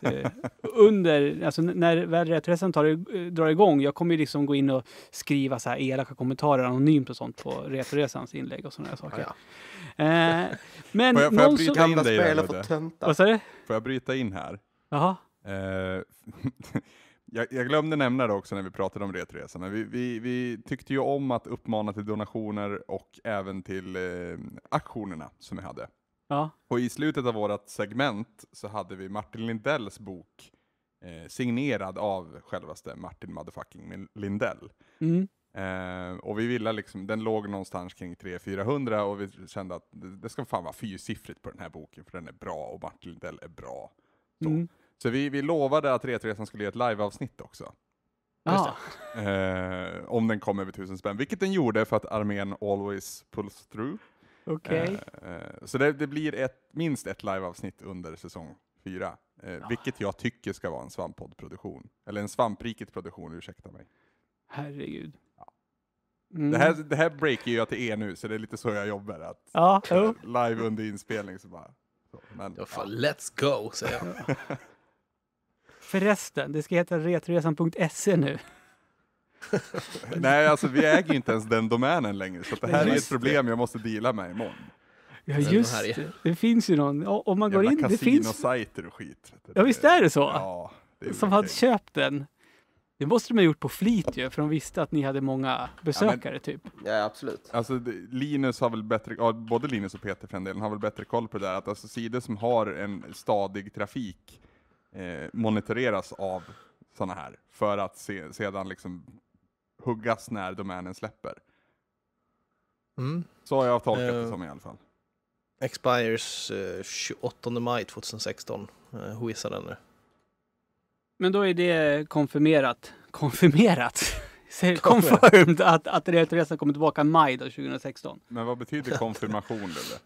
Eh, (laughs) under, alltså när väl Retroresan tar, eh, drar igång, jag kommer ju liksom gå in och skriva så här elaka kommentarer anonymt och sånt på Retroresans inlägg och sådana saker. Ja, ja. Eh, men (laughs) får jag, får jag bryta som... in dig Vad sa du? Får jag bryta in här? Jaha. Eh, jag, jag, glömde nämna det också när vi pratade om Retresa, men vi, vi, vi, tyckte ju om att uppmana till donationer och även till eh, aktionerna som vi hade. Ja. Och i slutet av vårt segment så hade vi Martin Lindells bok eh, signerad av självaste Martin motherfucking Lindell. Mm. Eh, och vi ville liksom, den låg någonstans kring 300-400 och vi kände att det ska fan vara fyrsiffrigt på den här boken för den är bra och Martin Lindell är bra. Mm. Så vi, vi lovade att Retresan skulle ge ett liveavsnitt också. Ah. Eh, om den kom över tusen spänn, vilket den gjorde för att armén always pulls through. Okay. Eh, eh, så det, det blir ett, minst ett liveavsnitt under säsong fyra, eh, ah. vilket jag tycker ska vara en svamppoddproduktion. Eller en svampriket produktion, ursäkta mig. Herregud. Ja. Mm. Det, här, det här breakar jag till er nu, så det är lite så jag jobbar. Att, ah, oh. live under inspelning så bara... Så, men, ja. let's go, säger jag. (laughs) Förresten, det ska heta Retroresan.se nu. (laughs) Nej, alltså vi äger inte ens den domänen längre, så det här är ett problem jag måste dela med imorgon. Ja, alltså, just det. Det finns ju någon. Om man går in, det finns... sajter och skit. Ja, visst är det så? Ja, det Som hade köpt den. Det måste de ha gjort på flit ju, för de visste att ni hade många besökare ja, men, typ. Ja, absolut. Alltså Linus har väl bättre, både Linus och Peter för en delen, har väl bättre koll på det där, att alltså sidor som har en stadig trafik eh, monitoreras av sådana här för att se, sedan liksom huggas när domänen släpper. Mm. Så har jag tolkat det eh, som i alla fall. Expires uh, eh, 28 maj 2016. Hur Whoisar den nu. Men då är det konfirmerat. Konfirmerat? Confirmed (laughs) att, att Retroresan kommer tillbaka i maj då, 2016. Men vad betyder konfirmation? Eller?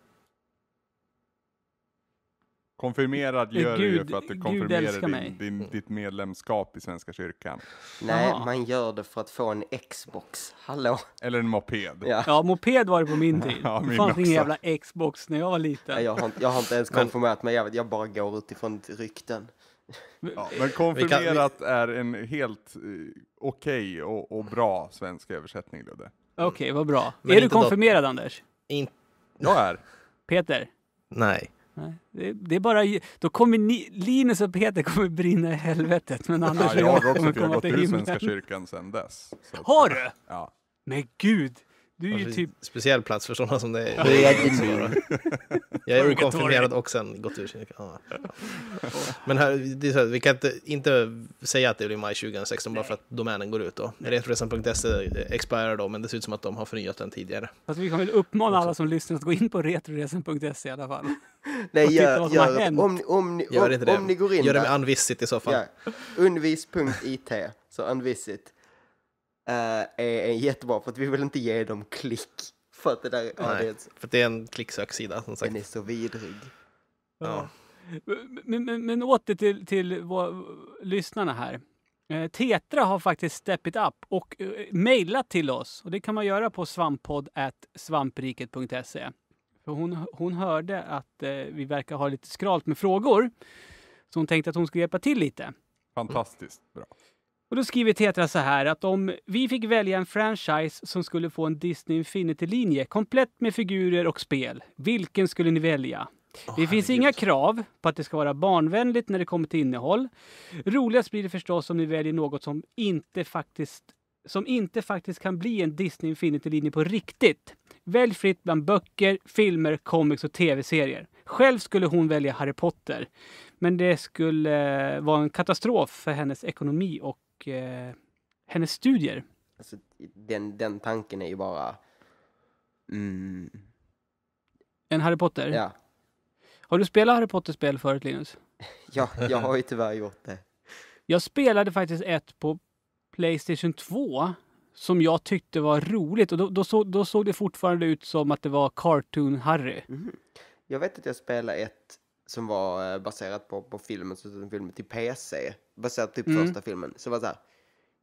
Konfirmerad eh, gör Gud, du ju för att du konfirmerar din, din, ditt medlemskap i Svenska kyrkan. Nej, Aha. man gör det för att få en Xbox. Hallå? Eller en moped. Ja, ja moped var det på min (laughs) tid. Ja, min det fanns ingen jävla Xbox när jag var liten. Jag har, jag har inte ens konfirmerat mig, jag, jag bara går utifrån rykten. Ja, men konfirmerat är en helt eh, okej okay och, och, bra svensk översättning, Ludde. Okej, okay, vad bra. Men är du konfirmerad, då... Anders? In... Jag är. Peter? Nej. Det, det, är bara, då kommer ni, Linus och Peter kommer brinna i helvetet. Men annars ja, jag har också, jag har gått ur Svenska kyrkan sedan dess. har du? Ja. Men gud! Du är ju typ... Speciell plats för sådana som det är. Det är jag är konfirmerad och sen gått ur kyrkan. Ja. Men här, det är så här, vi kan inte, inte säga att det blir maj 2016 bara för att domänen går ut då. Retroresan.se expirar då, men det ser ut som att de har förnyat den tidigare. Fast vi kan väl uppmana alla som lyssnar att gå in på retroresan.se i alla fall. Nej, gör, det om, om, gör ni går in Gör det med unvisit i så fall. Ja. Unvis.it, så unvisit. Eh, är, är jättebra för att vi vill inte ge dem klick. För att det där ja, Nej, det för det är en klicksöksida som sagt. Den är så vidrig. Ja. Men, men, men åter till, till vår, lyssnarna här. Eh, Tetra har faktiskt steppit upp och eh, mejlat till oss. Och Det kan man göra på svamppodd.svampriket.se. För hon, hon hörde att eh, vi verkar ha lite skralt med frågor. Så hon tänkte att hon skulle hjälpa till lite. Fantastiskt bra. Och då skriver Tetra så här att om vi fick välja en franchise som skulle få en Disney Infinity-linje komplett med figurer och spel, vilken skulle ni välja? Oh, det finns herregud. inga krav på att det ska vara barnvänligt när det kommer till innehåll. Roligast blir det förstås om ni väljer något som inte faktiskt, som inte faktiskt kan bli en Disney Infinity-linje på riktigt. Välj fritt bland böcker, filmer, comics och tv-serier. Själv skulle hon välja Harry Potter. Men det skulle vara en katastrof för hennes ekonomi och och eh, hennes studier. Alltså, den, den tanken är ju bara... Mm. En Harry Potter? Ja. Har du spelat Harry Potter-spel förut, Linus? (laughs) ja, jag har ju tyvärr gjort det. Jag spelade faktiskt ett på Playstation 2 som jag tyckte var roligt. Och då, då, så, då såg det fortfarande ut som att det var Cartoon Harry. Mm. Jag vet att jag spelade ett som var eh, baserat på, på filmen, så filmen till PC, baserat typ mm. första filmen. Så var det så här,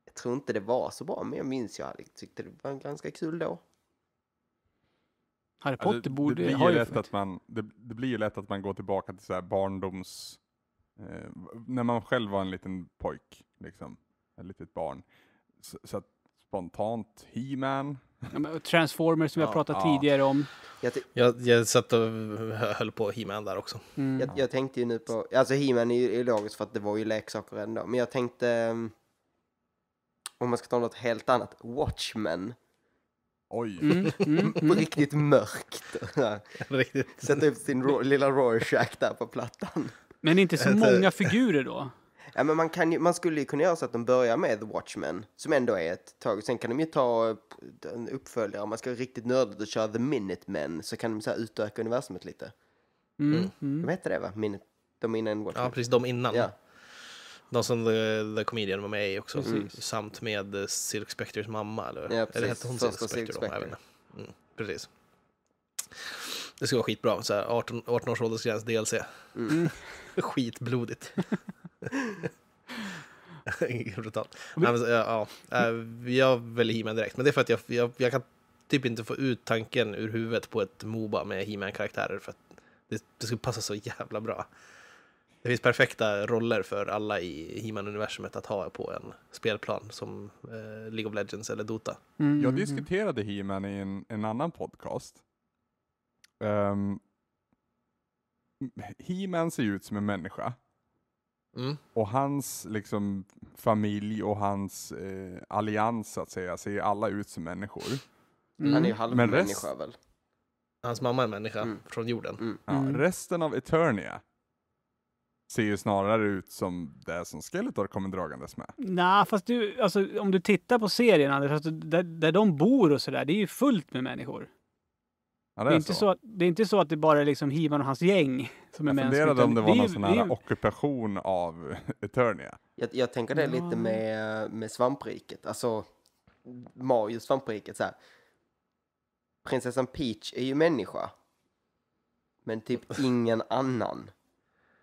jag tror inte det var så bra, men jag minns jag tyckte det var ganska kul då. Harry alltså, Potter alltså, borde det blir, lätt att man, det, det, blir ju lätt att man går tillbaka till så här barndoms... Eh, när man själv var en liten pojk, liksom, ett litet barn. Så, så att spontant He-Man, Transformers som vi har pratat ja. tidigare om. Jag, jag, jag satt och höll på He-Man där också. Mm. Jag, jag, tänkte ju nu på, alltså He-Man är ju logiskt för att det var ju leksaker ändå, men jag tänkte ehm, om man ska ta något helt annat, Watchmen. Oj. Mm, mm, (laughs) mm. Riktigt mörkt. (laughs) Riktigt. Sätta upp sin ro lilla Rorschach där på plattan. Men inte så många figurer då? Ja, men man, kan ju, man skulle ju kunna göra så att de börjar med The Watchmen, som ändå är ett tag. Sen kan de ju ta en uppföljare, om man ska vara riktigt nördigt och köra The Minutemen, så kan de så här utöka universumet lite. Mm. Mm. mm. De hette det va? Minute, de innan Watchmen. Ja, precis, de innan. Ja. De som The, The Comedian var med i också, mm. samt med eh, Silk Spectres mamma, eller, ja, eller hette hon Silk Spectre? Silk Spectre. Mm, precis. Det skulle vara skitbra, så här 18, 18 DLC. Mm. (laughs) Skitblodigt. (laughs) Brutalt. (laughs) Nej, men, ja, ja, eh, jag väljer He-Man direkt, men det är för att jag, jag, jag, kan typ inte få ut tanken ur huvudet på ett Moba med He-Man-karaktärer för att det, det skulle passa så jävla bra. Det finns perfekta roller för alla i He-Man-universumet att ha på en spelplan som eh, League of Legends eller Dota. Mm. Jag mm, mm. diskuterade He-Man i en, en annan podcast. Um, He-Man ser ju ut som en människa. Mm. Och hans liksom, familj och hans eh, allians så att säga ser alla ut som människor. Mm. Han är ju halvmänniska rest... väl? Hans mamma är människa mm. från jorden. Mm. Ja, mm. resten av Eternia ser ju snarare ut som det som Skeletor kommer dragandes med. Nej, nah, fast du, alltså, om du tittar på serien Anders, alltså, där, där de bor och sådär, det är ju fullt med människor. Ja, det, det, är inte så. så. att, det är inte så att det bara är liksom Hivan och hans gäng som är med. Jag funderade om det var någon sån här ockupation av (laughs) Eternia. Jag, jag tänker det ja. lite med, med svampriket, alltså Mario svampriket så här. Prinsessan Peach är ju människa. Men typ (laughs) ingen annan.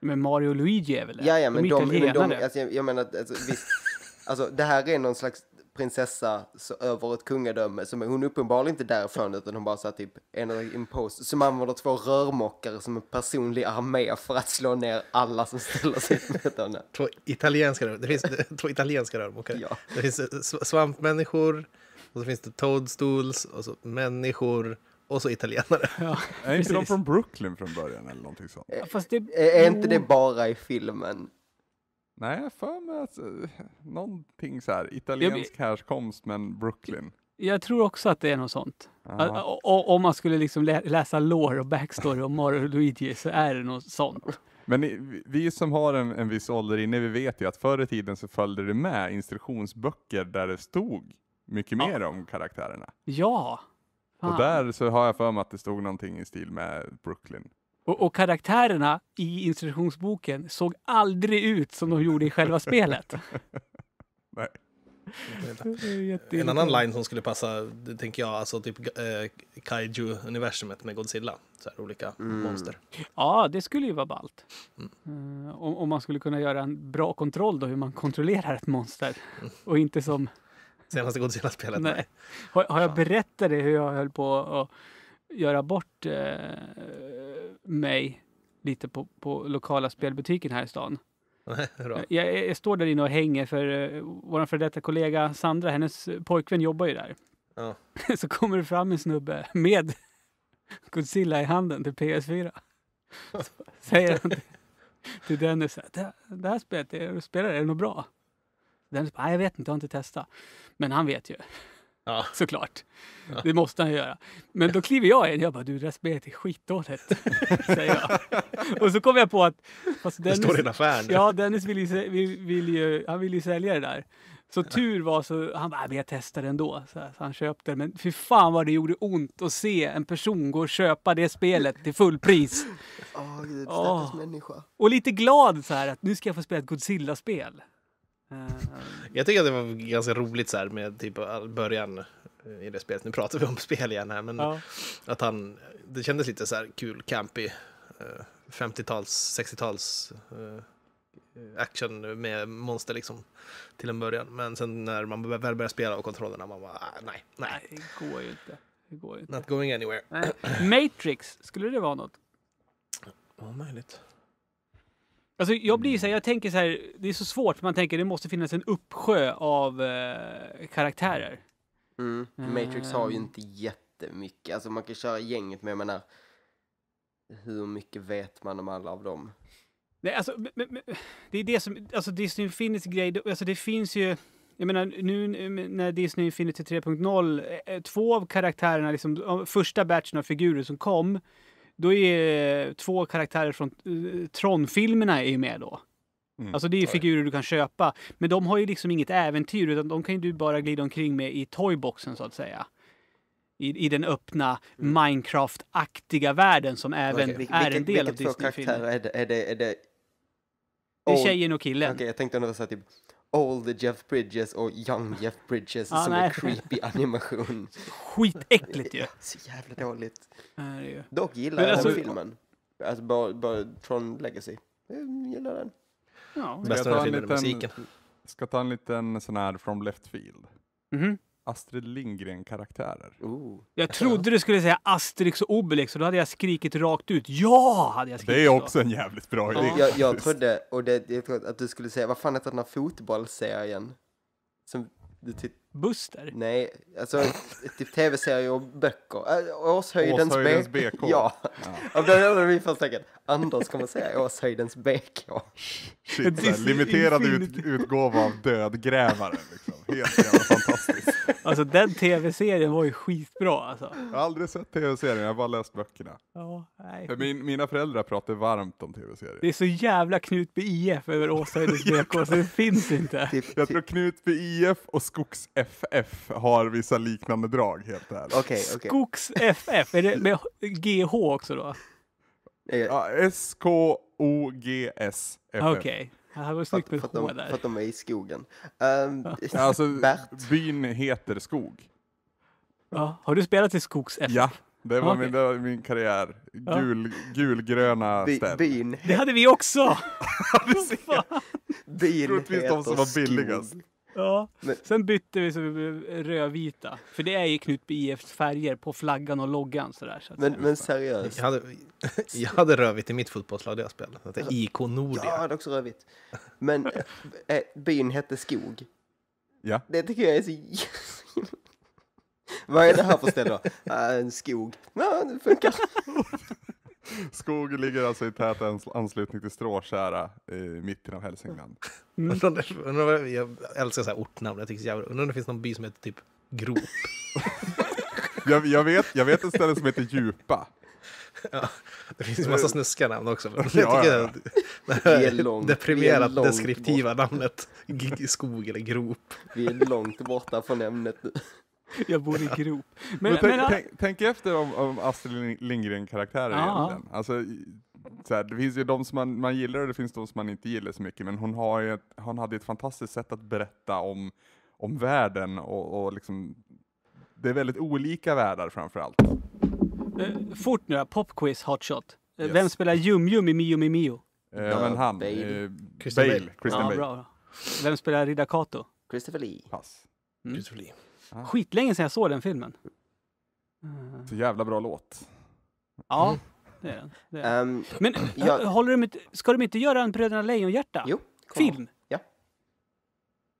Men Mario och Luigi är väl det? Ja, ja, men de, men de, alltså, jag, jag menar, alltså, visst, (laughs) alltså det här är någon slags prinsessa så, över ett kungadöme. Som hon uppenbarligen inte därifrån utan hon bara så här, typ en impost. Som använder två rörmokare som en personlig armé för att slå ner alla som ställer sig (laughs) mot henne. Två italienska, det finns (laughs) två italienska rörmokare. Ja. Det finns eh, svampmänniskor och så finns det toadstools och så människor och så italienare. (laughs) Ja, är inte de från Brooklyn från början eller någonting sånt? Eh, ja, det... Eh, är inte det bara i filmen? Nej, jag för mig att eh, någonting så här italiensk jag, härkomst men Brooklyn. Jag tror också att det är något sånt. Ja. Om man skulle liksom lä läsa lore och backstory om Mario och Luigi så är det något sånt. Men ni, vi som har en, en viss ålder inne, vi vet ju att förr i tiden så följde det med instruktionsböcker där det stod mycket mer om karaktärerna. Ja! Fan. Och där så har jag för mig att det stod någonting i stil med Brooklyn. Och, och, karaktärerna i instruktionsboken såg aldrig ut som de gjorde i själva spelet. (laughs) Nej. En annan line som skulle passa, det tänker jag, alltså typ eh, Kaiju-universumet med Godzilla. Så här, olika mm. monster. Ja, det skulle ju vara ballt. Mm. Uh, om, man skulle kunna göra en bra kontroll då, hur man kontrollerar ett monster. Mm. (laughs) Och inte som... Senaste Godzilla-spelet. Nej. Har, har jag berättat det, hur jag höll på att göra bort eh, mig lite på, på lokala spelbutiken här i stan. (laughs) jag, jag, står där inne och hänger för uh, vår före detta kollega Sandra, hennes eh, pojkvän jobbar ju där. Ja. (laughs) Så kommer det fram en snubbe med (laughs) Godzilla i handen till PS4. Så säger han till, Dennis, det, det här spelet, är, spelar är det något bra? Dennis bara, jag vet inte, jag har inte testat. Men han vet ju. Ja. Såklart. Ja. Det måste han göra. Men då kliver jag in. Jag bara, du det där spelet är skitdåligt. (laughs) säger jag. Och så kom jag på att... Alltså Dennis, det står i en affär nu. Ja, Dennis vill ju, vill, vill ju, han vill ju sälja det där. Så tur var så, han bara, jag testar ändå. Så, här, så han köpte det. Men fy fan vad det gjorde ont att se en person gå och köpa det spelet till fullpris. Ja, oh, gud, oh. människa. Och lite glad så här att nu ska jag få spela ett Godzilla-spel. Eh, Jag tycker att det var ganska roligt så här med typ början eh, i det spelet. Nu pratar vi om (laughs) spel igen här, men ja. att han, det kändes lite så här kul, campy, 50-tals, eh, 60-tals action med monster liksom till en början. Men sen när man väl börjar spela och kontrollerna, man bara ah, nej, nej. det går ju inte. Det går ju inte. Not going anywhere. Nej. Matrix, skulle det vara något? Omöjligt. Alltså jag blir mm. så här, jag tänker så här, det är så svårt för man tänker det måste finnas en uppsjö av eh, karaktärer. Mm. Eh. Matrix har ju inte jättemycket, alltså man kan köra gänget men jag menar, hur mycket vet man om alla av dem? Nej, alltså, men, men, det är det som, alltså Disney Infinities grej, alltså det finns ju, jag menar nu när Disney Infinity 3.0, eh, två av karaktärerna, liksom, första batchen av figurer som kom, då är två karaktärer från eh, Tron-filmerna är med då. Mm. Alltså det är figurer du kan köpa. Men de har ju liksom inget äventyr utan de kan ju du bara glida omkring med i toyboxen så att säga. I, i den öppna mm. Minecraft-aktiga världen som även okay. är en del av Disney-filmen. Vilka två karaktärer är det? Är det, är det... Oh. det är tjejen och killen. Okej, okay, jag tänkte ungefär såhär typ Old Jeff Bridges och Young Jeff Bridges ah, (laughs) som nej. en creepy (laughs) animation. Skitäckligt ju. (laughs) så jävla dåligt. Nej, Dock gillar jag alltså, den filmen. Alltså bara, bara Tron Legacy. Jag gillar den. Ja, Bästa den filmen är musiken. Ska ta en liten sån här from left field. Mm -hmm. Astrid Lindgren-karaktärer. Jag trodde du skulle säga Asterix och Obelix och då hade jag skrikit rakt ut. Ja, hade jag skrikit Det är också då. en jävligt bra idé. Jag, jag, trodde, och det, jag trodde att du skulle säga, vad fan heter den här fotbollsserien? Som du Buster? Nej, alltså typ tv-serier och böcker. Äh, Åshöjdens, Åshöjdens BK. BK. Ja, ja. det var vi första tanke. Anders kommer säga Åshöjdens BK. Shit, limiterad ut, utgåva av Dödgrävaren. Liksom. Helt jävla fantastiskt. Alltså den tv-serien var ju skitbra alltså. Jag har aldrig sett tv-serien, jag har bara läst böckerna. Ja, nej. Min, mina föräldrar pratar varmt om tv-serier. Det är så jävla Knutby IF över Åsa Höjders BK så det finns inte. Typ, jag typ. tror Knutby IF och Skogs FF har vissa liknande drag helt ärligt. Okay, okay. Skogs FF, är det med GH också då? Eh, ja, S-K-O-G-S-FF. Okej. Okay. Det var snyggt med ett H där. För att de är i skogen. Um, (laughs) alltså, Bert. byn heter Skog. Ja. Har du spelat i skogs Skogsäsk? Ja, det var, okay. min, det var min karriär. Gul, ja. Gulgröna By, ställ. Byn. Det hade vi också! (laughs) du ser. Byn Troligtvis de som var billigast. Skog. Ja. Men, Sen bytte vi så vi blev rödvita. För det är ju Knutby IFs färger på flaggan och loggan. Sådär, så men, men seriöst. Jag hade, (laughs) jag hade rödvitt i mitt fotbollslag där jag spelade. Det hette IK Nordia. Jag hade också rödvitt. Men äh, byn hette Skog. Ja. Det tycker jag är så (laughs) Vad är det här för ställe då? Äh, (laughs) en skog. Ja, det funkar. (laughs) Skog ligger alltså i tät anslutning till Stråtjära i mitten av Hälsingland. Mm. Jag älskar så här ortnamn, jag tycker det är jävla... Undrar om det finns någon by som heter typ Grop. (laughs) jag, jag, vet, jag vet ett ställe som heter Djupa. Ja, det finns en massa snuska namn också. Men jag tycker ja, ja. det här långt, deprimerat deskriptiva borta. namnet skog eller grop. Vi är långt borta från ämnet nu. (laughs) Jag bor i grop. Men, men, men, tänk, tänk, efter om, om Astrid Lindgren-karaktärer egentligen. Alltså, så här, det finns ju de som man, man gillar och det finns de som man inte gillar så mycket, men hon, har ett, hon hade ett fantastiskt sätt att berätta om, om världen och, och liksom, det är väldigt olika världar framför Eh, fort nu, popquiz hotshot. Eh, yes. Vem spelar Jum-Jum i Mio Mio Mio? Eh, ja, men han, Bale. Eh, Christian Bale. Bale. Christian ja, Bale. Bra. Vem spelar riddar Kato? Christopher Lee. Pass. Mm. Christopher Lee. Ja. Skitlänge sedan jag såg den filmen. Eh. Så jävla bra låt. Ja, mm. det är den. Det är ehm, den. Um, Men (clears throat) jag... håller de inte, ska de inte göra en Bröderna Lejonhjärta? Jo. Film? Ja.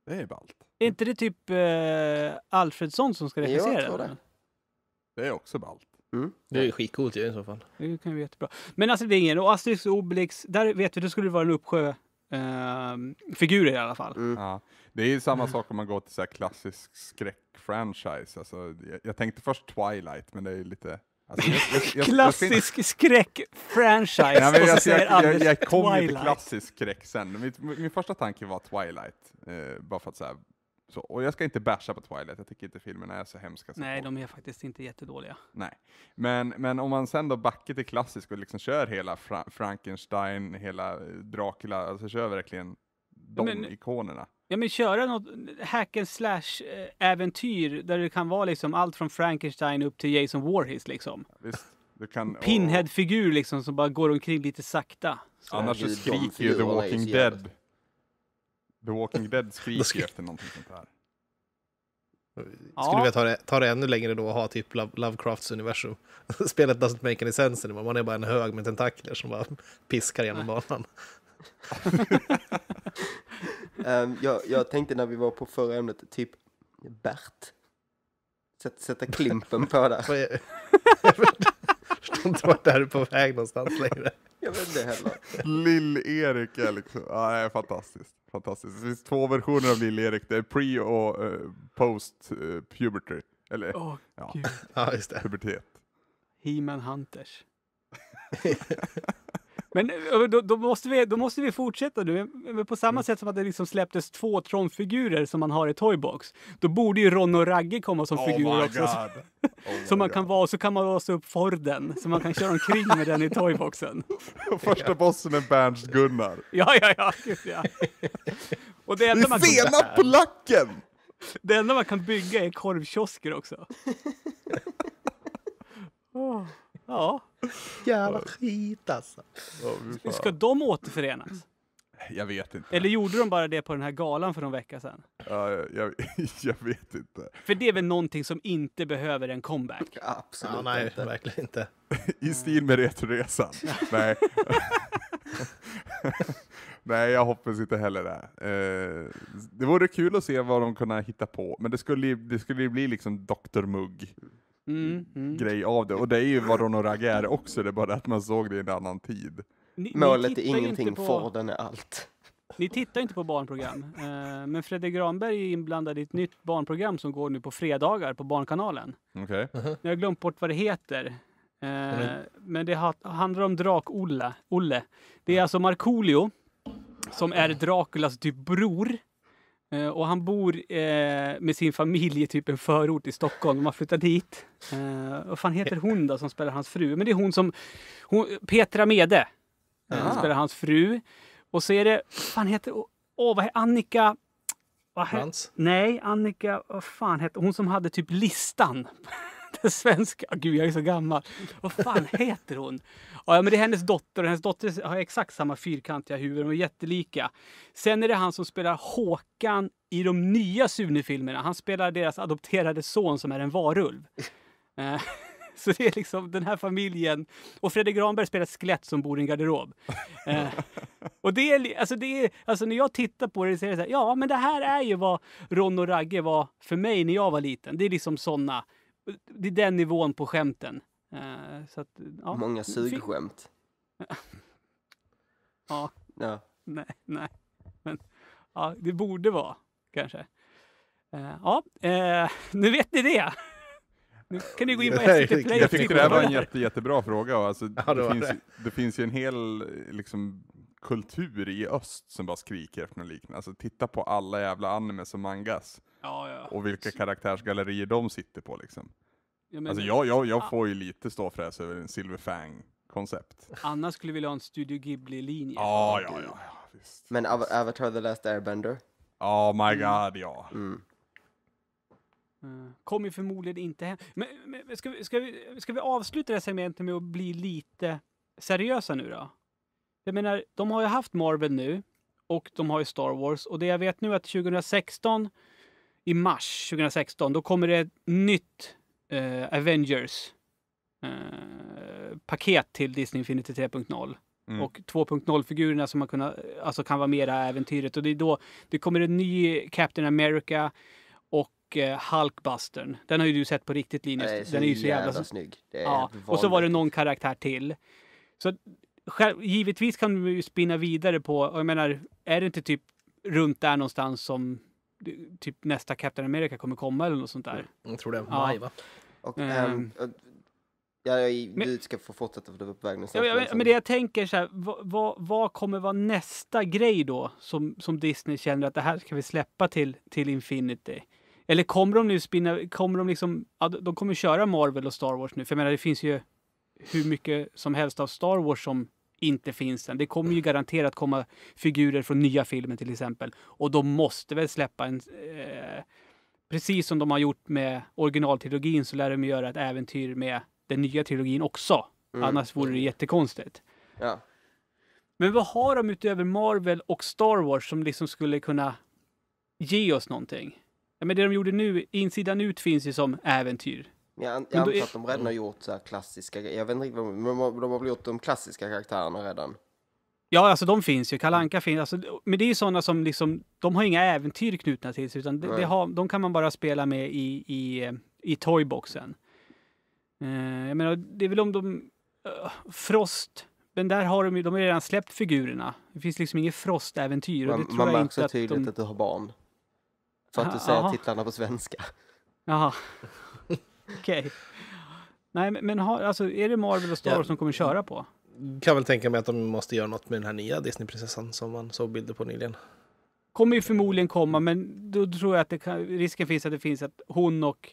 Det är ballt. Är inte det typ eh, Alfredsson som ska regissera jag tror det? Det är också ballt. Mm. Det är ju skitcoolt i så fall. Det kan ju bli jättebra. Men alltså det är ingen, och Asterix och Obelix, där vet vi, då skulle det vara en uppsjö eh, figurer i alla fall. Mm. Ja. Det är ju samma sak om man går till så klassisk skräckfranchise. Alltså, jag, jag, tänkte först Twilight, men det är ju lite... Alltså, jag, jag, klassisk skräckfranchise, (laughs) ja, men, och så säger Jag, jag kom Twilight. ju till klassisk skräck sen. Min, min första tanke var Twilight, eh, bara för att så så, och jag ska inte basha på Twilight, jag tycker inte filmerna är så hemska. Så Nej, de är faktiskt inte jättedåliga. Nej, men, men om man sen då backar till klassisk och liksom kör hela Fra Frankenstein, hela eh, Dracula, alltså kör verkligen de men, ikonerna. Ja, men köra något hack and slash-äventyr eh, där det kan vara liksom allt från Frankenstein upp till Jason Warhis liksom. Ja, Pinhead-figur liksom som bara går omkring lite sakta. Så Annars så skriker ju The Walking Dead The Walking Dead skriker skulle... efter någonting sånt här. Skulle ja. vi ta det, ta det ännu längre då och ha typ Lovecrafts universum. (laughs) Spelet doesn't make any sense anymore. Man är bara en hög med tentakler som bara piskar genom banan. um, (laughs) jag, jag, tänkte när vi var på förra ämnet, typ Bert. sätta klimpen på där. (laughs) (laughs) förstår inte vart det här är på väg någonstans längre. Jag vet inte heller. Lill-Erik är liksom, ja, det är fantastiskt. Fantastiskt. Det finns två versioner av Lill-Erik, det är pre och uh, post uh, puberty. Eller, oh, ja. Gud. ja, just det. Pubertet. He-Man Hunters. (laughs) Men då, då, måste vi, då måste vi fortsätta nu. På samma mm. sätt som att det liksom släpptes två tron som man har i Toybox, då borde ju Ron och Ragge komma som oh figurer också. God. (laughs) Oh så man God. kan vara, så kan man låsa upp Forden, så man kan köra omkring med den i (laughs) Toyboxen. Första bossen är Berns-Gunnar. (laughs) Ja, ja, ja. Gud, ja. Och det enda man senap på lacken! Det enda man kan bygga är korvkiosker också. oh. Ja. Jävla skit alltså. Hur ska de återförenas? Jag vet inte. Eller gjorde de bara det på den här galan för någon vecka sedan? Ja, jag, (laughs) jag, vet inte. För det är väl någonting som inte behöver en comeback? Absolut ja, nej, inte. verkligen inte. (laughs) I stil med Retroresan? (laughs) nej. nej, jag hoppas inte heller det. Eh, det vore kul att se vad de kunde hitta på, men det skulle ju det skulle bli liksom Dr Mugg mm, mm. grej av det. Och det är ju vad Ronorag är också, det är bara att man såg det i en annan tid. Ni, Målet ni är ingenting, på... forden är allt. Ni tittar inte på barnprogram, eh, men Fredrik Granberg är inblandad i ett nytt barnprogram som går nu på fredagar på Barnkanalen. Okej. Okay. Jag har glömt bort vad det heter. Eh, mm. Men det handlar om Drak-Olle. Olle. Det är alltså Markolio som är Draculas typ bror Eh, och han bor eh, med sin familj i typ en förort i Stockholm. De har flyttat dit. Eh, vad fan heter hon då som spelar hans fru? Men det är hon som... Hon, Petra Mede ah. spelar hans fru. Och så är det... Vad fan heter... Åh, oh, vad heter Annika... Vad he, nej, Annika... Vad fan heter hon som hade typ listan? (laughs) Den svenska... gud, jag är så gammal. Vad fan heter hon? Ja, men det är hennes dotter och hennes dotter har exakt samma fyrkantiga huvud. De är jättelika. Sen är det han som spelar Håkan i de nya Sune-filmerna. Han spelar deras adopterade son som är en varulv. (laughs) Eh, (laughs) så det är liksom den här familjen. Och Fredrik Granberg spelar ett skelett som bor i en garderob. Eh, (laughs) och det är, alltså det är, alltså när jag tittar på det så är det så här, ja men det här är ju vad Ron och Ragge var för mig när jag var liten. Det är liksom såna, det är den nivån på skämten. Eh, så att, ja. Många sugskämt. (laughs) ja. ja. Nej, nej. Men ja, det borde vara kanske. Eh, ja, eh, nu vet ni det. Nu kan ni gå in på SVT Play Jag tyckte det här var en jätte, jättebra fråga. Alltså, (laughs) ja, det, det, finns, det, finns, ju en hel liksom, kultur i öst som bara skriker efter något liknande. Alltså, titta på alla jävla animes och mangas. Ja, ja. Och vilka karaktärsgallerier de sitter på liksom. Jag menar, alltså jag, jag, jag ah. får ju lite ståfräs över en Silverfang koncept. Anna skulle vilja ha en Studio Ghibli-linje. Ah, ja, ja, ja. Visst. Men av Avatar The Last Airbender? Oh my mm. god, ja. Mm. Eh, kommer förmodligen inte hem. Men, men ska, vi, ska, vi, ska vi avsluta det här segmentet med att bli lite seriösa nu då? Jag menar, de har ju haft Marvel nu och de har ju Star Wars och det jag vet nu är att 2016 i mars 2016, då kommer det ett nytt eh, Avengers eh, paket till Disney Infinity 3.0. Mm. Och 2.0-figurerna som man kunna, alltså kan vara med i det här äventyret. Och det är då det kommer en ny Captain America och eh, Hulkbustern. Den har ju du sett på riktigt Linus. Är den är ju så jävla, jävla snygg. ja. Och så var det någon karaktär till. Så själv, givetvis kan du ju spinna vidare på, jag menar, är det inte typ runt där någonstans som typ nästa Captain America kommer komma eller något sånt där. Mm, jag tror det, maj ja. va? Och, um, ja, du ska få fortsätta för du var på väg någonstans. Ja, men, det jag tänker så här, vad, vad, kommer vara nästa grej då som, som Disney känner att det här ska vi släppa till, till Infinity? Eller kommer de nu spinna, kommer de liksom, ja, de kommer köra Marvel och Star Wars nu, för jag menar det finns ju hur mycket som helst av Star Wars som inte finns än. Det kommer ju garanterat komma figurer från nya filmer. till exempel. Och de måste väl släppa en... Eh, precis som de har gjort med originaltrilogin så lär de göra ett äventyr med den nya trilogin också. Mm. Annars vore det jättekonstigt. Ja. Men vad har de utöver Marvel och Star Wars som liksom skulle kunna ge oss någonting? Ja, men det de gjorde nu, Insidan ut finns ju som äventyr. Men jag, jag antar är... att de redan har mm. gjort så här klassiska Jag vet inte riktigt vad de, har väl gjort de klassiska karaktärerna redan. Ja, alltså de finns ju. Kalanka finns. Alltså, men det är ju sådana som liksom, de har inga äventyr knutna till sig, utan det, det har, de kan man bara spela med i, i, i toyboxen. Uh, jag menar, det är väl om de... Uh, Frost, men där har de ju, de har redan släppt figurerna. Det finns liksom inget Frost-äventyr. Man, man märker så tydligt att, de... att du har barn. För att du säger titlarna på svenska. Jaha. Okej. Okay. Nej, men har, alltså, är det Marvel och Star Wars ja. som kommer köra på? Kan väl tänka mig att de måste göra något med den här nya Disney-prinsessan som man såg bilder på nyligen. Kommer ju förmodligen komma, men då tror jag att kan, risken finns att det finns att hon och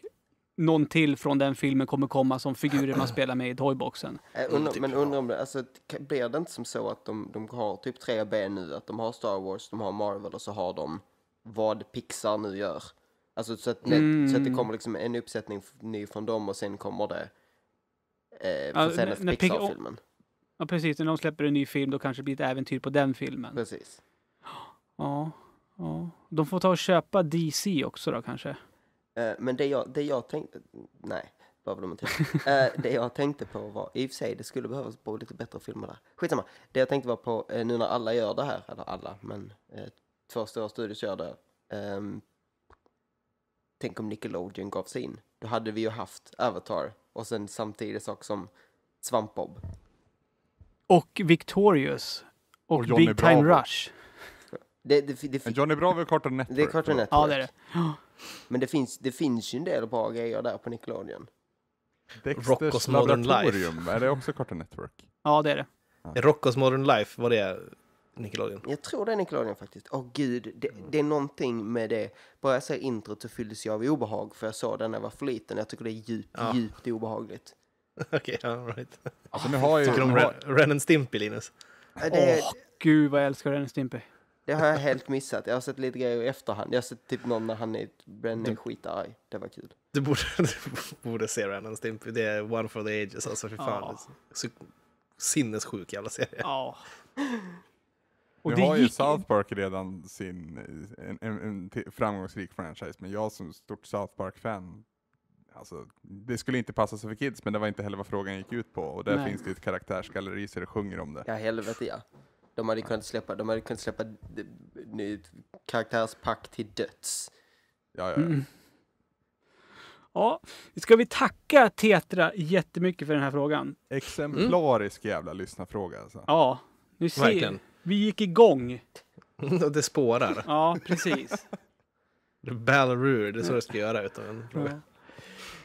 någon till från den filmen kommer komma som figurer man spelar med i toyboxen. Äh, mm, undra, typ. men undrar om det, alltså, blir det inte som så att de, de har typ tre ben nu? Att de har Star Wars, de har Marvel och så har de vad Pixar nu gör. Alltså så att, mm. så att det kommer liksom en uppsättning ny från dem och sen kommer det eh, från ja, senaste Pixar-filmen. Ja, precis. När de släpper en ny film då kanske det blir ett äventyr på den filmen. Precis. Ja, ja. De får ta och köpa DC också då kanske. Eh, men det jag, det jag tänkte... Nej, (laughs) eh, det jag tänkte på var... I och för sig, det skulle behövas på lite bättre filmer där. Skitsamma. Det jag tänkte var på, eh, nu när alla gör det här, eller alla, men eh, två stora studios gör det ehm, tänk om Nickelodeon gav sig in. Då hade vi ju haft Avatar och sen samtidigt sak som Svampbob. Och Victorious. Och, och Big Time Rush. Det, det, det, Men Johnny Bravo och Cartoon Network. Det är Cartoon Network. Ja, det är det. (gasps) Men det finns, det finns ju en del bra grejer där på Nickelodeon. Rockos Modern Life. är det också Cartoon Network? Ja, det är det. Ja. Rockos Modern Life, var det Nickelodeon? Jag tror det är Nickelodeon faktiskt. Åh oh, gud, det, mm. det, är någonting med det. Bara jag ser introt så fylldes jag av obehag för jag såg den när jag var för liten. Jag tycker det är djupt, ja. djupt obehagligt. (laughs) Okej, okay, all right. Alltså, nu har ju... Tycker du om Ren, Ren Stimpy, Linus? Åh, det... oh, gud vad jag älskar Ren and Stimpy. Det har jag helt missat. Jag har sett lite grejer i efterhand. Jag har sett typ någon när han är, Bren är skitarg. Det var kul. Du borde, (laughs) du borde se Ren and Stimpy. Det är one for the ages, alltså fy fan. Oh. Så sinnessjuk jävla serie. Oh. Och nu har ju gick... South Park redan sin, en, en, en framgångsrik franchise, men jag som stort South Park-fan Alltså, det skulle inte passa sig för kids, men det var inte heller vad frågan gick ut på. Och där Nej. finns det ett karaktärsgalleri så det sjunger om det. Ja, helvete ja. De hade kunnat släppa, de hade kunnat släppa karaktärspack till döds. Ja, ja, ja. Mm. Ja, ska vi tacka Tetra jättemycket för den här frågan? Exemplarisk mm. jävla lyssnarfråga alltså. Ja, nu ser, Verkligen. Vi gick igång. (laughs) Och det spårar. Ja, precis. Ballerur, det är så det ska göra utav en fråga.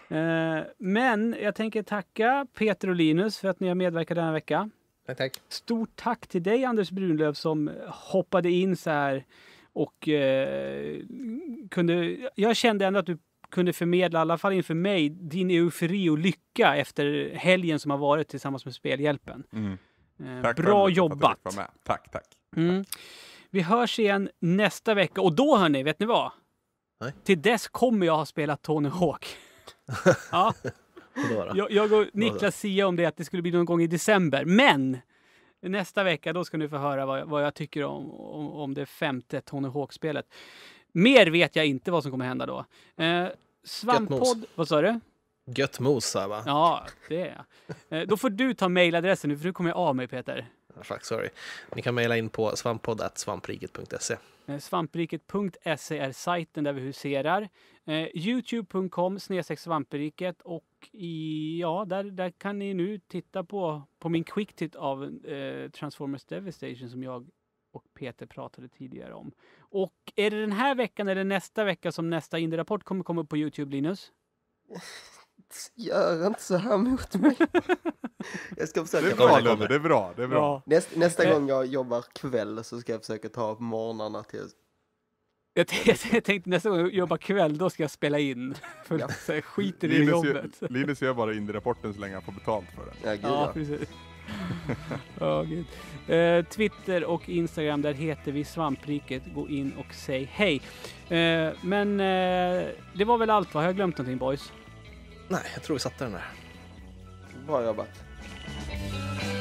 Ja. Eh, men jag tänker tacka Peter och Linus för att ni har medverkat denna vecka. Ja, tack. Stort tack till dig Anders Brunlöv som hoppade in så här och eh, kunde... Jag kände ändå att du kunde förmedla, i alla fall inför mig, din eufori och lycka efter helgen som har varit tillsammans med Spelhjälpen. Mm. Eh, tack Bra jobbat! Tack, tack. Mm. Vi hörs igen nästa vecka. Och då, hörni, vet ni vad? Nej. Till dess kommer jag ha spelat Tony Hawk. (laughs) ja. jag, jag och Niklas sia om det, att det skulle bli någon gång i december. Men nästa vecka, då ska ni få höra vad, vad jag tycker om, om, om, det femte Tony Hawk-spelet. Mer vet jag inte vad som kommer hända då. Eh, Svamppodd, vad sa du? Gött mos här va? Ja, det är eh, Då får du ta mejladressen nu för nu kommer jag av mig Peter. Fuck, sorry. Ni kan mejla in på svamppodd.svampriket.se. Svampriket.se eh, är sajten där vi huserar. Eh, Youtube.com svampriket och i, ja, där, där kan ni nu titta på, på min quicktit av eh, Transformers Devastation som jag och Peter pratade tidigare om. Och är det den här veckan eller nästa vecka som nästa Indie-rapport kommer komma upp på Youtube, Linus? (laughs) gör inte så här mot mig. (laughs) jag ska försöka. Det är bra Love, det är bra. Det är bra. Ja. Nästa, eh. gång jag jobbar kväll så ska jag försöka ta morgnarna till jag, (laughs) jag tänkte nästa gång jag jobbar kväll, då ska jag spela in. (laughs) För ja. så här, eh, skiter i jobbet. Gör, Linus gör bara indie-rapporten så länge han får betalt för den. Ja, gud, ja, ja. precis. oh, gud. Eh, Twitter och Instagram, där heter vi Svampriket. Gå in och säg hej. Eh, men eh, det var väl allt va? Har jag glömt någonting boys? Nej, jag tror vi satte den där. Bra jobbat.